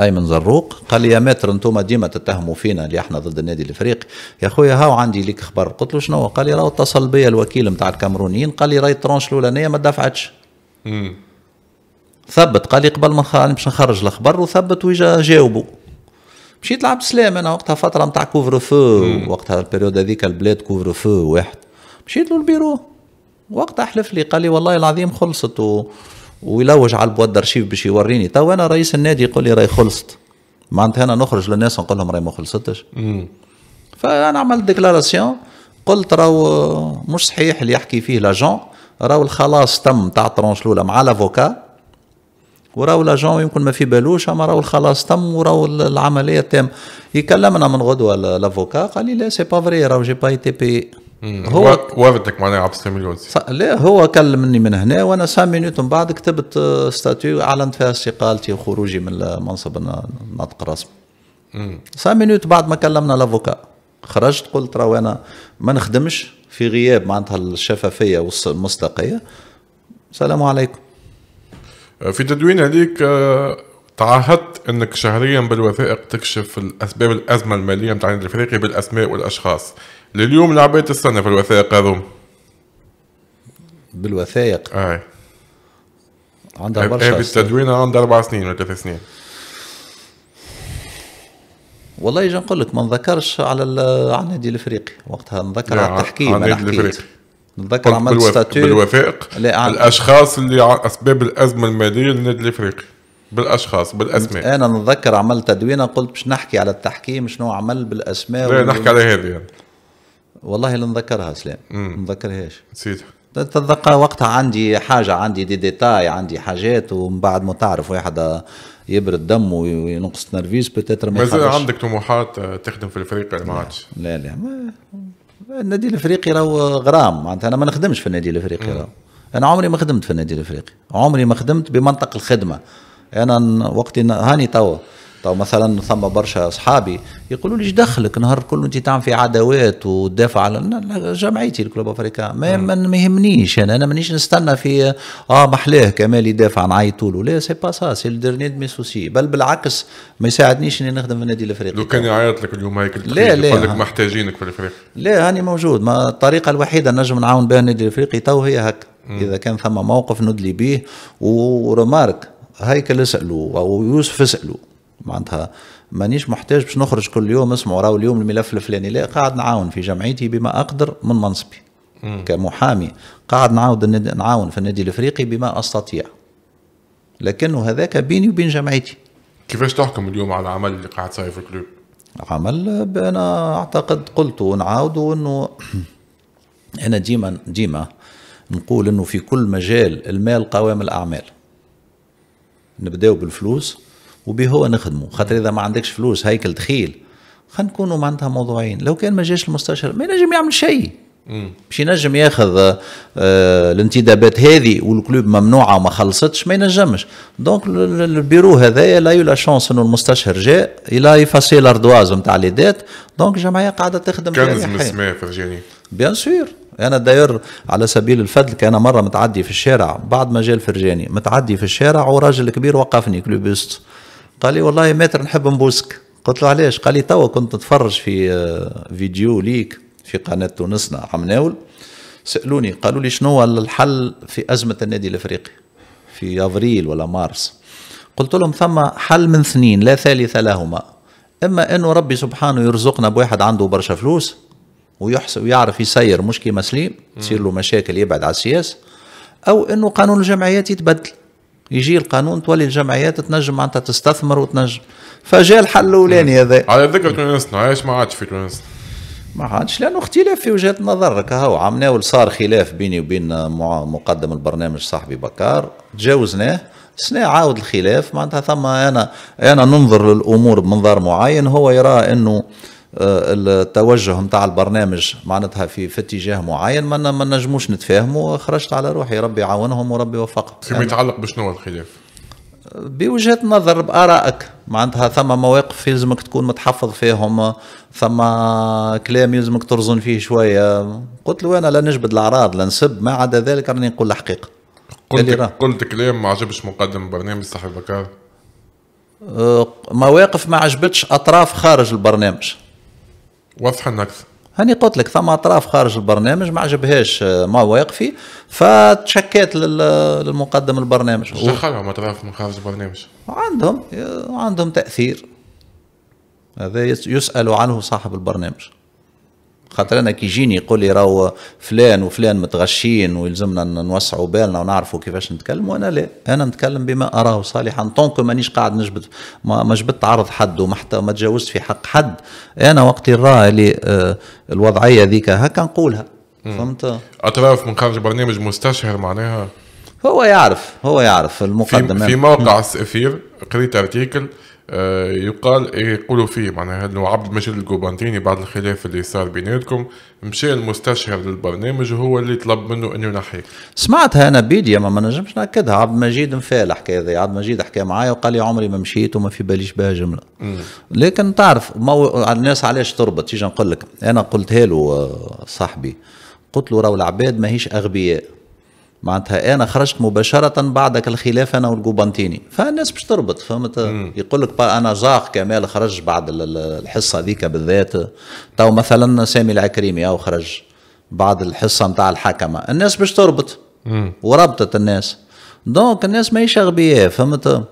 ايمن زروق قال لي يا ماتر انتم ديما تتهموا فينا اللي احنا ضد النادي الافريقي يا خويا هاو عندي ليك خبر قلت له شنو قال لي راهو اتصل بيا الوكيل نتاع الكاميرونيين قال لي راهي الترونش الاولانيه ما دفعتش ثبت قال لي قبل ما باش نخرج الخبر وثبت ويجا جاوبوا مشيت لعبت سلام انا وقتها فتره نتاع كوفر فو وقتها البريود هذيك البلاد كوفر فو واحد مشيت له البيرو وقتها حلف لي قال لي والله العظيم خلصت و... ويلوج على البواد درشيف باش يوريني تو انا رئيس النادي يقول لي راهي خلصت معناتها انا نخرج للناس ونقول لهم راهي ما خلصتش فانا عملت ديكلاراسيون قلت راهو مش صحيح اللي يحكي فيه لاجون راهو الخلاص تم تاع الترونش الاولى مع لافوكا وراو لاجون يمكن ما في بالوش اما راهو الخلاص تم وراو العمليه تم يكلمنا من غدوه لافوكا قال لي لا سي با فري راهو جي با اي تي بي هو وافدك معناها عبد مليون لا هو كلمني من هنا وانا 5 مينوت من بعد كتبت آه، ستاتيو اعلنت فيها استقالتي وخروجي من منصب الناطق الرسمي 5 مينوت بعد ما كلمنا لافوكا خرجت قلت راهو انا ما نخدمش في غياب معناتها الشفافيه والمصداقيه السلام عليكم آه، في تدوين هذيك آه، تعهدت انك شهريا بالوثائق تكشف الاسباب الازمه الماليه متاع الافريقي بالاسماء والاشخاص لليوم لعبت السنه في الوثائق هذوم بالوثائق اي عندها برشا هذه التدوين عندها اربع سنين ولا ثلاث سنين والله يجي نقول لك ما نذكرش على النادي الافريقي وقتها نذكر على التحكيم على النادي الافريقي نتذكر عملت ستاتيو بالوثائق الاشخاص اللي اسباب الازمه الماليه للنادي الافريقي بالاشخاص بالاسماء انا نتذكر عملت تدوينه قلت باش نحكي على التحكيم شنو عمل بالاسماء لا وال... نحكي على هذه يعني. والله لا نذكرها سلام ما نذكرهاش نسيت تتذكر وقتها عندي حاجه عندي دي ديتاي عندي حاجات ومن بعد ما تعرف واحد يبرد دمه وينقص نرفيز بتتر ما مازال عندك طموحات تخدم في الفريق ما عادش لا لا ما النادي الافريقي راهو غرام معناتها انا ما نخدمش في النادي الافريقي راهو انا عمري ما خدمت في النادي الافريقي عمري ما خدمت بمنطق الخدمه انا وقتي هاني توا تو مثلا ثم برشا اصحابي يقولوا لي ايش دخلك نهار كله انت تعمل في عداوات وتدافع على جمعيتي الكلوب افريكان ما, ما يهمنيش انا يعني انا مانيش نستنى في اه محلاه كمال يدافع نعيطوا له لا سي با سا سي الدرني مي سوسي بل بالعكس ما يساعدنيش اني نخدم في النادي الافريقي لو كان يعيط لك اليوم هيك لا لا يقول لك محتاجينك في الافريقي لا هاني موجود ما الطريقه الوحيده نجم نعاون بها النادي الافريقي تو هي هكا اذا كان ثم موقف ندلي به ورمارك هيكل اسالوا او يوسف اسالوا معناتها مانيش محتاج باش نخرج كل يوم اسمعوا راهو اليوم الملف الفلاني لا قاعد نعاون في جمعيتي بما اقدر من منصبي كمحامي قاعد نعاود نعاون في النادي الافريقي بما استطيع لكنه هذاك بيني وبين جمعيتي كيفاش تحكم اليوم على العمل اللي قاعد صاير في الكلوب؟ عمل انا اعتقد قلت ونعاود انه انا ديما ديما نقول انه في كل مجال المال قوام الاعمال نبداو بالفلوس وبهو هو نخدمه خاطر اذا ما عندكش فلوس هيكل دخيل خلينا نكونوا معناتها موضوعين لو كان ما جاش المستشار ما ينجم يعمل شيء باش ينجم ياخذ آه، الانتدابات هذه والكلوب ممنوعه وما خلصتش ما ينجمش دونك البيرو هذايا لا يو لا شونس انه المستشار جاء الى يفاسي لاردواز نتاع لي ديت دونك الجمعيه قاعده تخدم كنز من السماء فرجاني بيان سور انا داير على سبيل الفضل كان مره متعدي في الشارع بعد ما جاء الفرجاني متعدي في الشارع وراجل كبير وقفني كلوبيست قال لي والله ماتر نحب نبوسك قلت له علاش قال لي توا كنت نتفرج في آه، فيديو ليك في قناه تونسنا نعم، عم ناول سالوني قالوا لي شنو الحل في ازمه النادي الافريقي في افريل ولا مارس قلت لهم ثم حل من اثنين لا ثالث لهما اما انه ربي سبحانه يرزقنا بواحد عنده برشا فلوس ويحس ويعرف يسير مش كيما سليم تصير له مشاكل يبعد على السياسه او انه قانون الجمعيات يتبدل يجي القانون تولي الجمعيات تنجم معناتها تستثمر وتنجم فجاء الحل الاولاني هذا على ذكر تونسنا علاش ما عادش في تونس ما عادش لانه اختلاف في وجهات النظر كهو عمناول صار خلاف بيني وبين مقدم البرنامج صاحبي بكار تجاوزناه سنة عاود الخلاف معناتها ثم انا انا ننظر للامور بمنظار معين هو يرى انه التوجه نتاع البرنامج معناتها في في اتجاه معين ما ما نجموش نتفاهموا خرجت على روحي ربي يعاونهم وربي يوفقهم. فيما يعني يتعلق بشنو الخلاف؟ بوجهه نظر بارائك معناتها ثم مواقف يلزمك تكون متحفظ فيهم ثم كلام يلزمك ترزن فيه شويه قلت له انا لا نجبد الاعراض لا نسب ما عدا ذلك راني نقول الحقيقه قلت قلت كلام ما عجبش مقدم برنامج صاحب بكار أه، مواقف ما عجبتش اطراف خارج البرنامج واضحه اكثر هاني قلت لك ثم اطراف خارج البرنامج ما عجبهاش آه، ما واقفي فتشكيت للمقدم البرنامج شو دخلهم اطراف من خارج البرنامج عندهم عندهم تاثير هذا يسال عنه صاحب البرنامج خاطر انا كي يجيني يقول لي راهو فلان وفلان متغشين ويلزمنا نوسعوا بالنا ونعرفوا كيفاش نتكلم وانا لا انا نتكلم بما اراه صالحا طونكو مانيش قاعد نجبد ما, ما جبدت عرض حد وما حتى ما تجاوزت في حق حد انا وقت نراه اللي آه الوضعيه ذيك هكا نقولها فهمت اتعرف من خارج برنامج مستشهر معناها هو يعرف هو يعرف المقدمه في, في موقع السفير قريت ارتيكل آه، يقال يقولوا فيه معناها انه عبد المجيد القوبانتيني بعد الخلاف اللي صار بيناتكم مشى المستشهر للبرنامج وهو اللي طلب منه انه ينحيك سمعتها انا بيدي ما نجمش ناكدها عبد المجيد مفى الحكايه هذه عبد المجيد حكى معايا وقال لي عمري ما مشيت وما في باليش بها جمله لكن تعرف مو... الناس علاش تربط تيجي نقول لك انا قلتها له آه، صاحبي قلت له راهو العباد ماهيش اغبياء معناتها انا خرجت مباشره بعدك الخلاف انا والجوبانتيني فالناس باش تربط فهمت يقول لك انا جاق كمال خرج بعد الحصه ذيك بالذات تو مثلا سامي العكريمي او خرج بعد الحصه نتاع الحكمه الناس باش تربط وربطت الناس دونك الناس ماهيش اغبياء فهمت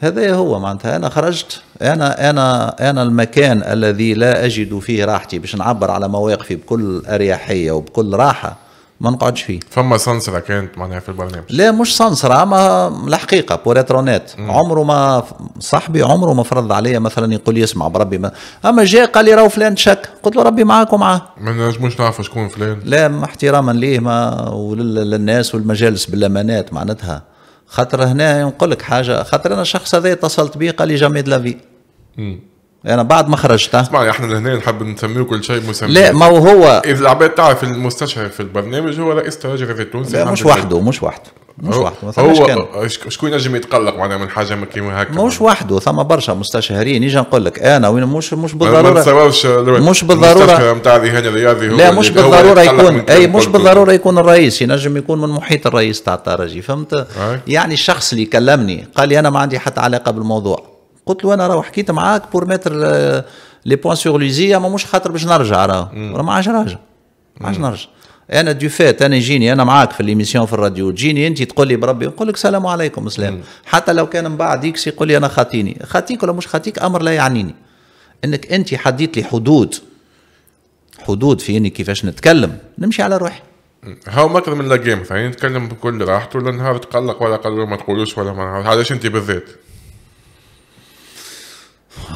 هذا هو معناتها انا خرجت انا انا انا المكان الذي لا اجد فيه راحتي باش نعبر على مواقفي بكل اريحيه وبكل راحه ما نقعدش فيه فما سنسره كانت معناها في البرنامج لا مش سنسره اما الحقيقه بوريترونات عمره ما صاحبي عمره ما فرض عليا مثلا يقول لي اسمع بربي ما. اما جاء قال لي راهو فلان تشك قلت له ربي معاك ومعاه ما نجموش نعرفوا شكون فلان لا احتراما ليه ما وللناس والمجالس بالامانات معناتها خاطر هنا نقول لك حاجه خاطر انا الشخص هذا اتصلت به قال لي جامي دلافي انا بعد ما خرجت اسمع احنا لهنا نحب نسميه كل شيء مسمى لا ما هو هو اذا العباد تعرف المستشفى في البرنامج هو رئيس تراجع التونسي لا مش وحده مش وحده مش وحده هو شكون ينجم يتقلق معناها من حاجه كيما هكا مش وحده ثم برشا مستشهرين يجي نقول لك انا وين مش مش بالضروره مش بالضروره نتاع الرهان الرياضي هو لا مش بالضروره يكون اي مش بالضروره يكون الرئيس ينجم يكون من محيط الرئيس تاع الترجي فهمت يعني الشخص اللي كلمني قال لي انا ما عندي حتى علاقه بالموضوع قلت له انا راه حكيت معاك بور متر لي بوان سور لوزي اما مش خاطر باش نرجع راه راه ما عادش راجع ما عادش نرجع انا دو فات انا يجيني انا معاك في ليميسيون في الراديو تجيني انت تقول لي بربي نقول لك السلام عليكم السلام حتى لو كان من بعد اكس يقول لي انا خاطيني خاطيك ولا مش خاطيك امر لا يعنيني انك انت حديت لي حدود حدود في اني كيفاش نتكلم نمشي على روحي هاو مطر من لا جيم ثاني نتكلم بكل راحته ولا نهار تقلق ولا قال ما تقولوش ولا ما علاش انت بالذات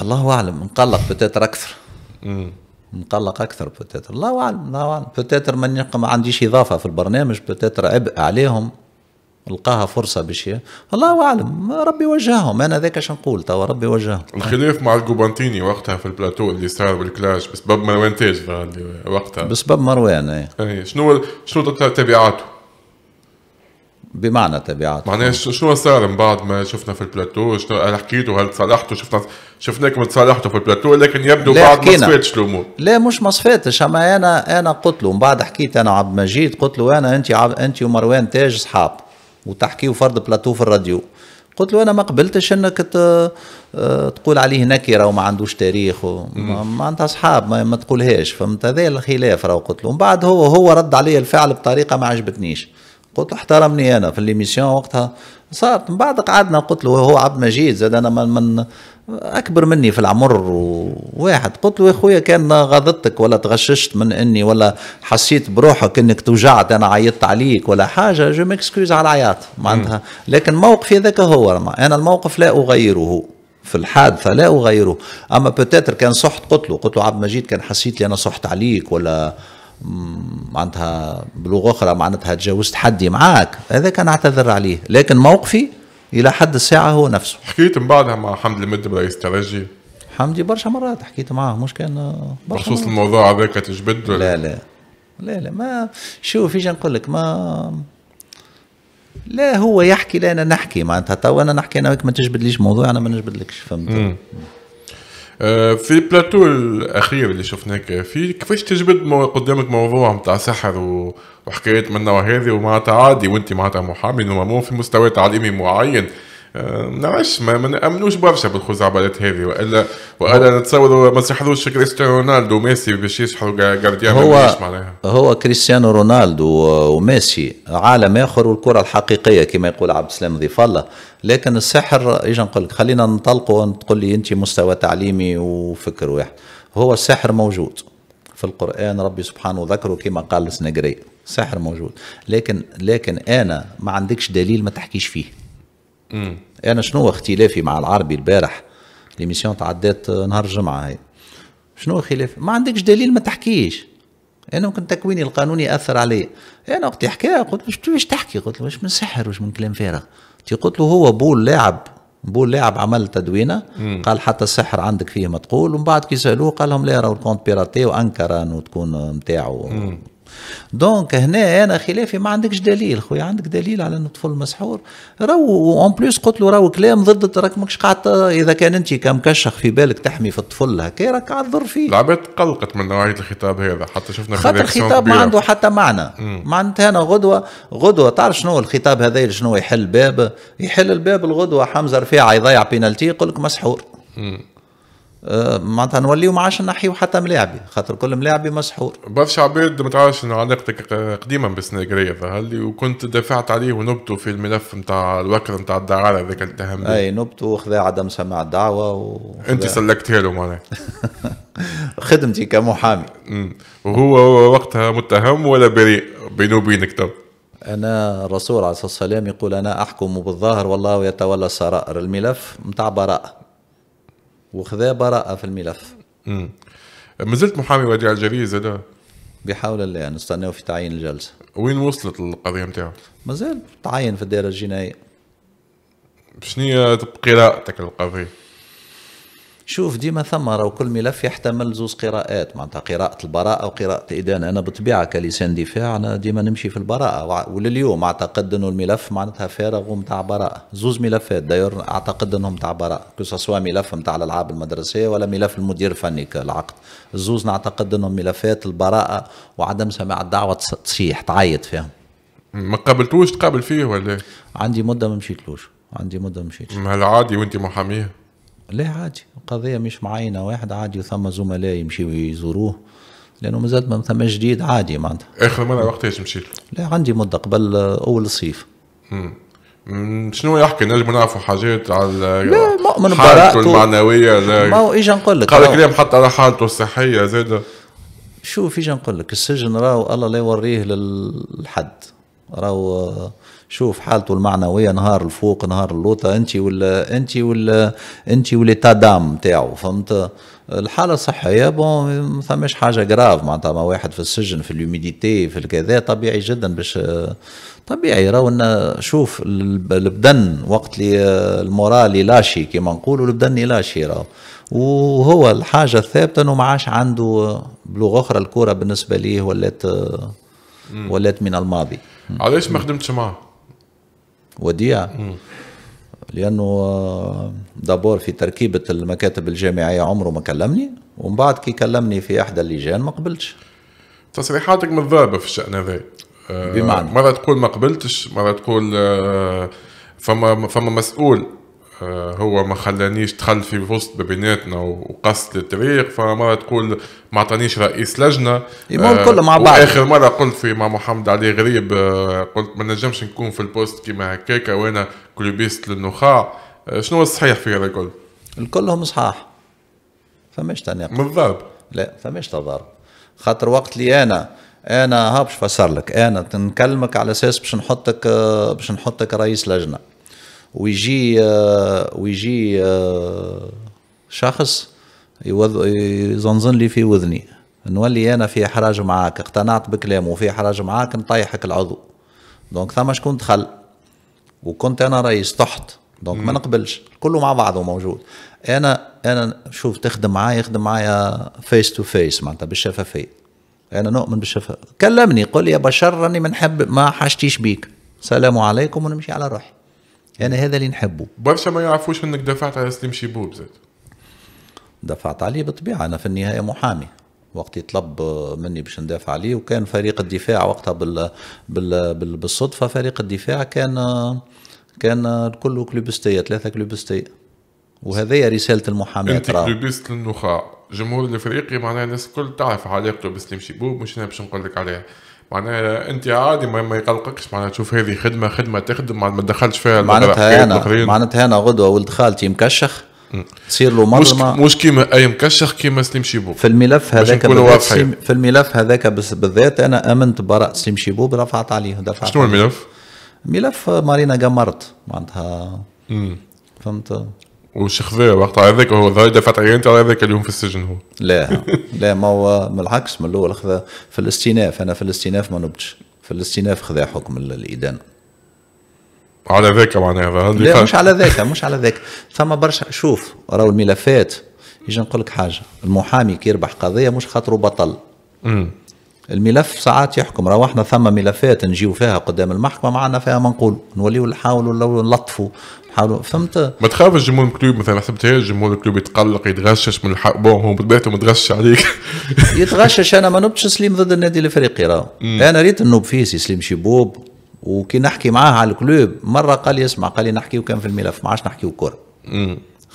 الله اعلم نقلق بتاتر اكثر نقلق اكثر بتاتر الله اعلم الله اعلم بتاتر ما عنديش اضافه في البرنامج بتاتر عبء عليهم لقاها فرصه باش الله اعلم ربي وجههم انا ذاك اش نقول توا ربي وجههم الخلاف مع الكوبانتيني وقتها في البلاتو اللي صار بالكلاش بسبب مروان تاج وقتها بسبب مروان أي إيه، شنو شنو تبعاته بمعنى تبعات معناه شو صار من بعد ما شفنا في البلاتو شنو حكيتوا هل تصالحتوا شفنا شفناكم تصالحتوا في البلاتو لكن يبدو بعد ما صفاتش الامور لا مش ما صفاتش اما انا انا قلت له من بعد حكيت انا عبد المجيد قلت له انا انت عب... انت ومروان تاج اصحاب وتحكيوا فرد بلاتو في الراديو قلت له انا ما قبلتش انك آه، تقول عليه نكره وما عندوش تاريخ وما انت اصحاب ما, ما تقولهاش فهمت هذا الخلاف راه قلت له من بعد هو هو رد علي الفعل بطريقه ما عجبتنيش قلت له احترمني انا في ليميسيون وقتها صارت من بعد قعدنا قلت له هو عبد مجيد زاد انا من, من اكبر مني في العمر وواحد قلت له يا خويا كان غضبتك ولا تغششت من اني ولا حسيت بروحك انك توجعت انا عيطت عليك ولا حاجه جو ميكسكيوز على العياط معناتها لكن موقفي ذاك هو انا الموقف لا اغيره في الحادثه لا اغيره اما بتاتر كان صحت قلت له قلت له عبد المجيد كان حسيت لي انا صحت عليك ولا معناتها بلغه اخرى معناتها تجاوزت حدي معاك هذاك نعتذر عليه لكن موقفي الى حد الساعه هو نفسه حكيت من بعدها مع حمد المد رئيس الترجي حمدي برشا مرات حكيت معاه مش كان بخصوص الموضوع هذاك تجبد لا لا لا لا ما شوف ايش نقول لك ما لا هو يحكي لا انا نحكي معناتها تو انا نحكي انا ما تجبدليش موضوع انا ما نجبدلكش فهمت آه، في البلاتو الاخير اللي شفناك فيه كيفاش تجبد قدامك موضوع نتاع سحر وحكايات من النوع هذه ومعناتها عادي وانت معناتها محامي في مستوى تعليمي معين نعرفش ما نامنوش برشا بالخزعبلات هذه والا والا نتصور ما سحروش كريستيانو رونالدو وميسي باش يسحروا جارديان هو معناها هو كريستيانو رونالدو وميسي عالم اخر والكره الحقيقيه كما يقول عبد السلام ضيف الله لكن السحر ايش نقول لك خلينا ننطلقوا تقول لي انت مستوى تعليمي وفكر واحد هو السحر موجود في القران ربي سبحانه ذكره كما قال السنغري سحر موجود لكن لكن انا ما عندكش دليل ما تحكيش فيه انا يعني شنو اختلافي مع العربي البارح ليميسيون تعدات نهار الجمعه هي شنو خلاف ما عندكش دليل ما تحكيش انا ممكن تكويني القانوني اثر علي انا وقت يحكيها قلت له واش تحكي قلت له واش من سحر واش من كلام فارغ قلت له هو بول لاعب بول لاعب عمل تدوينه مم. قال حتى السحر عندك فيه ما تقول ومن بعد كي سالوه قال لهم لا راهو الكونت بيراتي وانكر انه تكون نتاعو دونك هنا انا خلافي ما عندكش دليل خويا عندك دليل على ان الطفل مسحور راهو اون بليس قلت له راهو كلام ضد راك ماكش قاعد اذا كان انت كمكشخ في بالك تحمي في الطفل هكا راك قاعد تضر فيه العباد قلقت من نوعيه الخطاب هذا حتى شفنا خاطر الخطاب ما عنده حتى معنى معناتها انا غدوه غدوه تعرف شنو الخطاب هذا شنو يحل باب يحل الباب الغدوه حمزه رفيعه يضيع بينالتي يقول لك مسحور مم. آه، معناتها نوليو عادش نحيو حتى ملاعبي خاطر كل ملاعبي مسحور برشا عباد ما تعرفش انه علاقتك قديما بالسنغرية ظهر لي وكنت دافعت عليه ونبتو في الملف نتاع الوكر نتاع الدعارة هذاك التهم اي نبتو وخذا عدم سماع الدعوة و... انت سلكتها له معناها خدمتي كمحامي وهو وقتها متهم ولا بريء بينه وبينك تو انا الرسول عليه الصلاه والسلام يقول انا احكم بالظاهر والله يتولى السرائر الملف نتاع براءه وخذا براءه في الملف ما زلت محامي وديع على زاد بحول الله يعني نستناو في تعيين الجلسه وين وصلت القضيه نتاعو؟ مازال تعين في الدائره الجنائيه شنو هي قراءتك للقضيه؟ شوف ديما ثم وكل كل ملف يحتمل زوز قراءات معناتها قراءة البراءة وقراءة الإدانة أنا بطبيعة كلسان دفاع أنا ديما نمشي في البراءة ولليوم أعتقد أنه الملف معناتها فارغ ومتاع براءة زوز ملفات داير أعتقد أنهم تاع براءة كو سوا ملف متاع الألعاب المدرسية ولا ملف المدير الفني كالعقد الزوز نعتقد أنهم ملفات البراءة وعدم سماع الدعوة تصيح تعيط فيهم ما قابلتوش تقابل فيه ولا إيه؟ عندي مدة ما مشيتلوش عندي مده ما مشيتش هل عادي وانت محاميه ليه عادي القضيه مش معينه واحد عادي وثم زملاء يمشيو يزوروه لانه مازال ما ثم جديد عادي معناتها اخر مره وقتاش مشيت لا عندي مده قبل اول الصيف شنو يحكي نجم نعرفوا حاجات على لا مؤمن حالته المعنويه لا ما هو ايش نقول لك قال كلام حتى على حالته الصحيه زاد شوف ايش نقول لك السجن راهو الله لا يوريه للحد راهو شوف حالته المعنويه نهار الفوق نهار اللوطه انت ولا انت ولا انت وليتا دام تاعو فهمت الحاله الصحيه بون ما ثماش حاجه جراف معناتها ما واحد في السجن في الهوميديتي في الكذا طبيعي جدا باش طبيعي راهو شوف البدن وقت اللي المورال يلاشي كيما نقولوا البدن يلاشي راهو وهو الحاجه الثابته انه ما عادش عنده بلغه اخرى الكره بالنسبه ليه ولات ولات من الماضي علاش ما خدمتش معاه؟ وديع لانه آه، دابور في تركيبه المكاتب الجامعيه عمره ما كلمني ومن بعد كي كلمني في احدى اللجان ما قبلتش تصريحاتك متضاربه في الشان هذا آه، بمعنى مره تقول ما قبلتش مره تقول آه، فما فما مسؤول آه، هو ما خلانيش دخل في وسط بيناتنا وقص الطريق فمره تقول ما عطانيش رئيس لجنه المهم آه كله مع بعض اخر مره قلت في مع محمد علي غريب آه، قلت ما نجمش نكون في البوست كيما هكاك وانا كلوبيست للنخاع آه، شنو شنو الصحيح في هذا الكل؟ الكل هم صحاح فماش تناقض الضرب لا فماش تضارب خاطر وقت لي انا انا ها باش فسر لك انا نكلمك على اساس باش نحطك باش نحطك رئيس لجنه ويجي آه، ويجي آه، شخص يزنزن لي في وذني نولي انا في احراج معاك اقتنعت بكلامه وفي احراج معاك نطيحك العضو دونك ثم شكون دخل وكنت انا رئيس تحت دونك ما نقبلش كله مع بعضه موجود انا انا شوف تخدم معايا يخدم معايا فيس تو فيس معناتها بالشفافيه انا نؤمن بالشفافيه كلمني قل يا بشر راني ما نحب ما حاجتيش بيك سلام عليكم ونمشي على روحي يعني هذا اللي نحبه برشا ما يعرفوش انك دفعت على سليم شيبوب زاد دفعت عليه بالطبيعه انا في النهايه محامي وقت يطلب مني باش ندافع عليه وكان فريق الدفاع وقتها بال بال بال بالصدفه فريق الدفاع كان كان كله كلوبستيه ثلاثه كلوبستيه وهذه رساله المحاماه انت كلوبست للنخاع جمهور الافريقي معناها الناس الكل تعرف علاقته بسليم شيبوب مش انا باش نقول لك عليها معناها انت عادي ما يقلقكش معناها تشوف هذه خدمه خدمه تخدم ما تدخلش فيها معناتها انا معناتها انا غدوه ولد خالتي مكشخ تصير له مظلمه مش, مش كيما اي مكشخ كيما سليم شيبو في الملف هذاك في الملف هذاك بالذات انا امنت براء سليم شيبوب رفعت عليه دفعت شنو الملف؟ ملف مارينا قمرت معناتها فهمت وشخفيه وقت على ذاك هو ظهر دفعت عيانتي على ذاك اليوم في السجن هو لا لا ما هو من العكس من الاول خذا في الاستئناف انا في الاستئناف ما نبتش في الاستئناف خذا حكم الادانه على ذاك معناها لا مش على ذاك مش على ذاك ثم برشا شوف راهو الملفات يجي نقول لك حاجه المحامي كي يربح قضيه مش خاطره بطل الملف ساعات يحكم روحنا ثم ملفات نجيو فيها قدام المحكمه معنا فيها ما نقول نوليو نحاولوا لو نلطفوا نحاولوا فهمت ما تخاف الجمهور الكلوب مثلا حسبتها الجمهور الكلوب يتقلق يتغشش من الحق بون هو بطبيعته متغشش عليك يتغشش انا ما نبتش سليم ضد النادي الافريقي راهو انا ريت النوب فيه سليم شيبوب وكي نحكي معاه على الكلوب مره قال لي اسمع قال لي نحكيو كان في الملف ما عادش نحكيو كره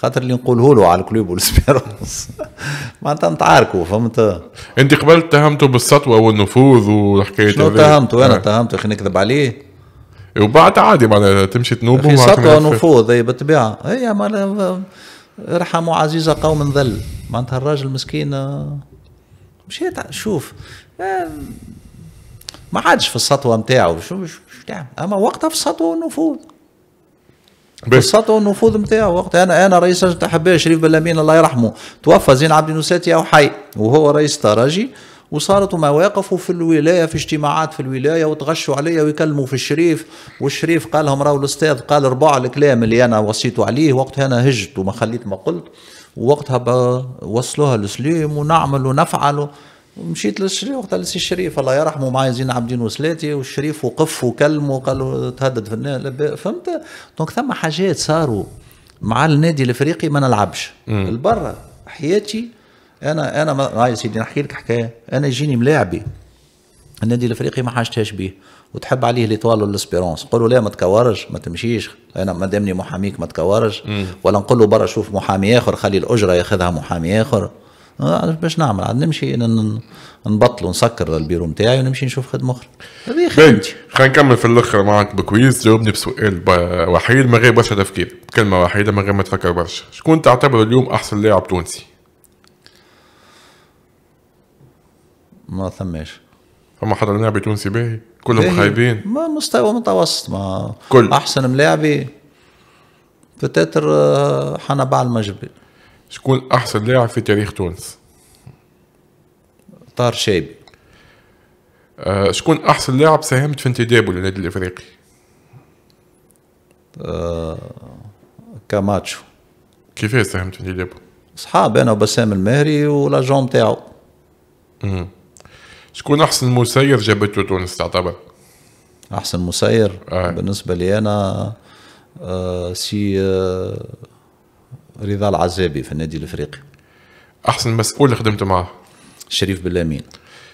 خاطر اللي نقوله له على الكلوب والسبيرونس معناتها نتعاركوا فهمت انت قبل اتهمته بالسطوه والنفوذ والحكايه شنو اتهمته انا اتهمته اخي نكذب عليه وبعد عادي معناتها تمشي تنوب في سطوه ونفوذ اي بالطبيعه هي ارحموا عزيزه قوم ذل معناتها الراجل مسكين آه، مشيت شوف آه، ما عادش في السطوه نتاعو شو, شو, شو اما وقتها في السطوه والنفوذ قصته النفوذ نتاعو وقتها انا انا رئيس لجنه الاحباء شريف بلامين الله يرحمه توفى زين عبد النساتي او حي وهو رئيس ترجي وصارت مواقف في الولايه في اجتماعات في الولايه وتغشوا عليا ويكلموا في الشريف والشريف قال لهم راهو الاستاذ قال ربع الكلام اللي انا وصيته عليه وقتها انا هجت وما خليت ما قلت ووقتها وصلوها لسليم ونعمل ونفعل مشيت للشريف وقت لسي الشريف الله يرحمه معايا زين عابدين وسلاتي والشريف وقف وكلمه وقال له تهدد في النادي فهمت دونك ثم حاجات صاروا مع النادي الافريقي ما نلعبش البرة حياتي انا انا هاي سيدي نحكي لك حكايه انا يجيني ملاعبي النادي الافريقي ما حاجتهاش بيه وتحب عليه ليطوال والاسبيرونس نقول له لا ما تكورش ما تمشيش انا ما دامني محاميك ما تكورش ولا نقول له برا شوف محامي اخر خلي الاجره ياخذها محامي اخر آه، باش نعمل عاد نمشي نبطل ونسكر البيرو نتاعي ونمشي نشوف خدمه اخرى خلينا نكمل في الاخر معك بكويز جاوبني بسؤال وحيد من غير برشا تفكير كلمه وحيده من غير ما تفكر برشا شكون تعتبر اليوم احسن لاعب تونسي؟ ما ثماش فما حدا لاعب تونسي باهي كلهم خايبين ما مستوى متوسط ما كل احسن ملاعبي بتاتر آه، حنا بعد المجبي شكون احسن لاعب في تاريخ تونس طار شيب آه شكون احسن لاعب ساهمت في انتدابه للنادي الافريقي آه كاماتشو كيفاش ساهمت في انتدابه صحاب انا وبسام المهري ولاجون تاعو شكون احسن مسير جابته تونس تعتبر احسن مسير آه. بالنسبه لي انا آه سي آه رضا العزابي في النادي الافريقي احسن مسؤول خدمت معاه شريف بلامين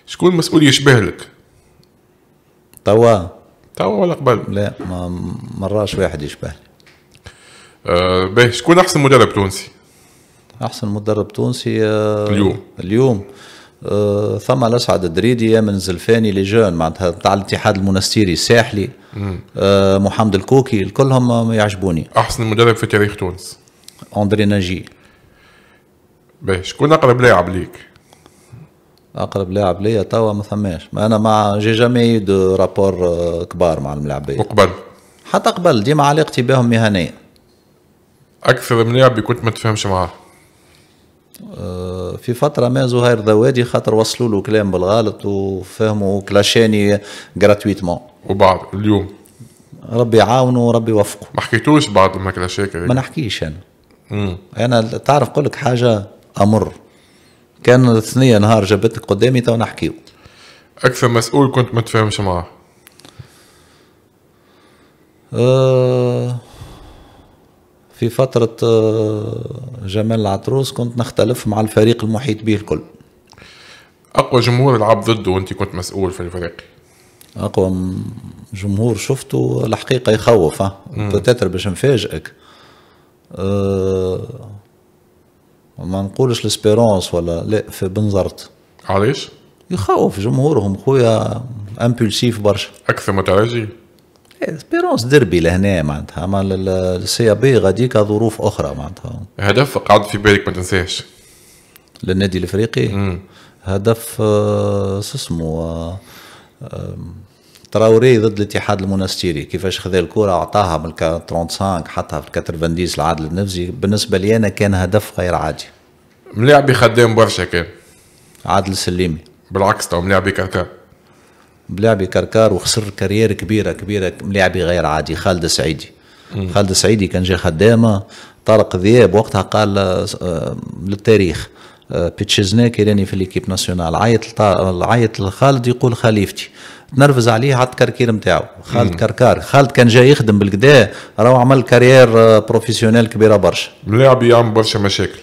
شكون مسؤول يشبه لك توا توا ولا قبل لا ما مراش واحد يشبه لي أه شكون احسن مدرب تونسي احسن مدرب تونسي أه اليوم اليوم أه ثم الاسعد الدريدي يا من زلفاني لي جون معناتها تاع الاتحاد المنستيري الساحلي أه محمد الكوكي كلهم يعجبوني احسن مدرب في تاريخ تونس اندري ناجي باهي شكون اقرب لاعب ليك؟ اقرب لاعب ليا توا ما ثماش ما انا مع جي جامي دو رابور كبار مع الملاعبيه وقبل حتى قبل ديما علاقتي بهم مهنيه اكثر من لاعب كنت ما تفهمش معاه آه، في فتره ما زهير ذوادي خاطر وصلوا له كلام بالغلط وفهموا كلاشاني جراتويتمون وبعد اليوم ربي يعاونه وربي يوفقه ما حكيتوش بعد ما كلاشاك ما نحكيش انا مم. انا تعرف اقول لك حاجه امر كان الثنيه نهار جابتك قدامي تو نحكيو اكثر مسؤول كنت ما تفهمش معاه أه في فترة آه، جمال العطروس كنت نختلف مع الفريق المحيط به الكل أقوى جمهور لعب ضده وأنت كنت مسؤول في الفريق أقوى جمهور شفته الحقيقة يخوف ها بتتر باش نفاجئك أه ما نقولش لسبيرونس ولا لا في بنزرت علاش؟ يخوف جمهورهم خويا امبولسيف برشا اكثر متعجي سبيرونس إيه، ديربي لهنا معناتها اما السي بي غاديك ظروف اخرى معناتها هدف قعد في بالك ما تنساش للنادي الافريقي هدف آه، شو اسمه آه، تراوري ضد الاتحاد المونستيري كيفاش خذا الكرة وعطاها من 35 حطها في 90 لعادل النفزي بالنسبة لي أنا كان هدف غير عادي ملاعبي خدام برشا كان عادل سليمي بالعكس تو ملاعبي كركار ملاعبي كركار وخسر كارير كبيرة كبيرة ملاعبي غير عادي خالد سعيدي خالد سعيدي كان جا خدامة طارق ذياب وقتها قال آه، للتاريخ آه، بيتشيزناكي راني في ليكيب ناسيونال عيط عيط لخالد يقول خليفتي تنرفز عليه عاد كركير نتاعو خالد كركار خالد كان جاي يخدم بالكدا راهو عمل كارير بروفيسيونيل آه، كبيره برشا لاعب يعمل برشا مشاكل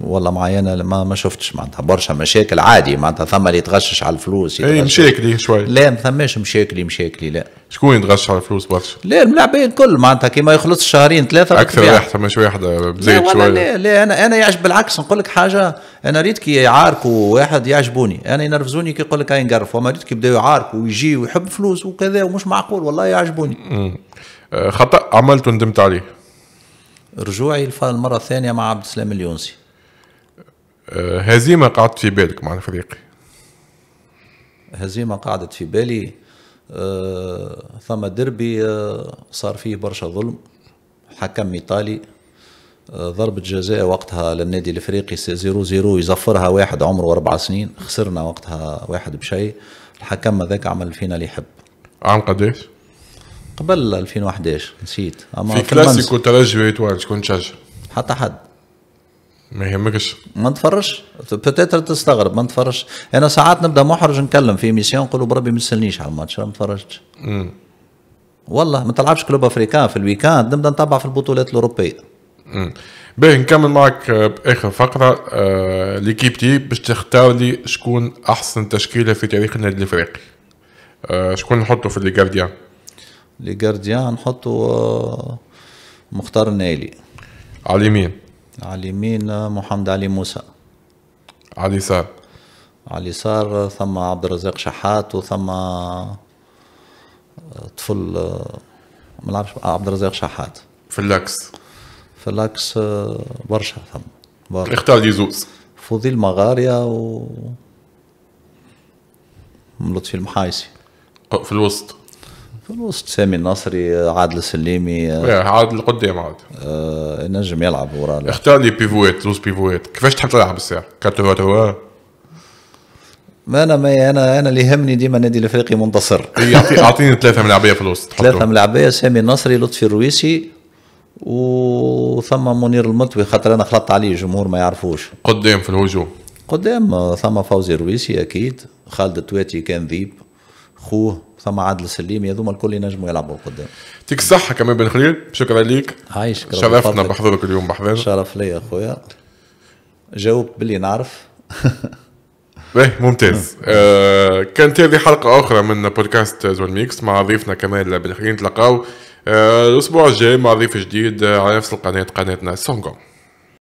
والله معينه ما ما شفتش معناتها برشا مشاكل عادي معناتها ثم اللي يتغشش على الفلوس اي مشاكلي شوي لا ما ثماش مشاكلي مشاكلي لا شكون يتغشش على الفلوس برشا؟ لا الملاعبين الكل معناتها كيما يخلص شهرين ثلاثه اكثر واحد ثماش واحده آه، بزيد شويه لا لا انا انا يعجب بالعكس نقول لك حاجه انا ريت كي يعاركوا واحد يعجبوني انا ينرفزوني كي يقول لك هاي نقرف وما ريت كي يبداو يعاركوا ويجي ويحب فلوس وكذا ومش معقول والله يعجبوني آه، خطا عملته ندمت عليه رجوعي المره الثانيه مع عبد السلام اليونسي هزيمه قعدت في بالك مع الافريقي هزيمه قعدت في بالي آه، ثم دربي آه، صار فيه برشا ظلم حكم ايطالي آه، ضربة جزاء وقتها للنادي الافريقي 0 0 يزفرها واحد عمره اربع سنين خسرنا وقتها واحد بشيء الحكم هذاك عمل فينا اللي يحب عام قداش؟ قبل 2011 نسيت اما في, كلاسيكو ترجي ويتوال شكون تشجع؟ حتى حد ما يهمكش ما نتفرجش بتاتر تستغرب ما نتفرجش انا ساعات نبدا محرج نكلم في ميسيون نقول بربي ما تسالنيش على الماتش ما نتفرجتش والله ما تلعبش كلوب افريكان في الويكاند نبدا نتبع في البطولات الاوروبيه باهي نكمل معك باخر آه، فقره آه ليكيب تي باش تختار لي شكون احسن تشكيله في تاريخ النادي الافريقي آه شكون نحطه في لي جارديان لي جارديان نحطه آه، مختار النايلي على اليمين على اليمين محمد علي موسى على اليسار على اليسار ثم عبد الرزاق شحات وثم آه، طفل آه، ما نعرفش عبد الرزاق شحات في اللاكس في اللاكس آه، برشا ثم برشا اختار لي زوز فضيل مغاريا و لطفي المحايسي في الوسط في الوسط سامي النصري عادل السليمي آه، إيه، عادل قدام عاد آه، ينجم يلعب ورا اختار لي بيفوات زوز بيفوات كيفاش تحب تلعب الساعه 4 هو آه. ما انا ما انا انا اللي يهمني ديما النادي الافريقي منتصر اعطيني ثلاثه ملاعبيه في الوسط ثلاثه ملاعبيه سامي النصري لطفي الرويسي وثم منير المطوي خاطر انا خلطت عليه الجمهور ما يعرفوش قدام في الهجوم قدام ثم فوزي الرويسي اكيد خالد التواتي كان ذيب خوه ثم عادل سليم هذوما الكل ينجموا يلعبوا قدام يعطيك الصحة كمان بن خليل شكرا ليك عايش شرفنا بحضورك اليوم بحضورنا شرف ليا اخويا جاوبت باللي نعرف ايه ممتاز آه كانت هذه حلقة أخرى من بودكاست زون ميكس مع ضيفنا كمال بن خليل نتلقاو آه الأسبوع الجاي مع ضيف جديد آه، على نفس القناة قناتنا سونغون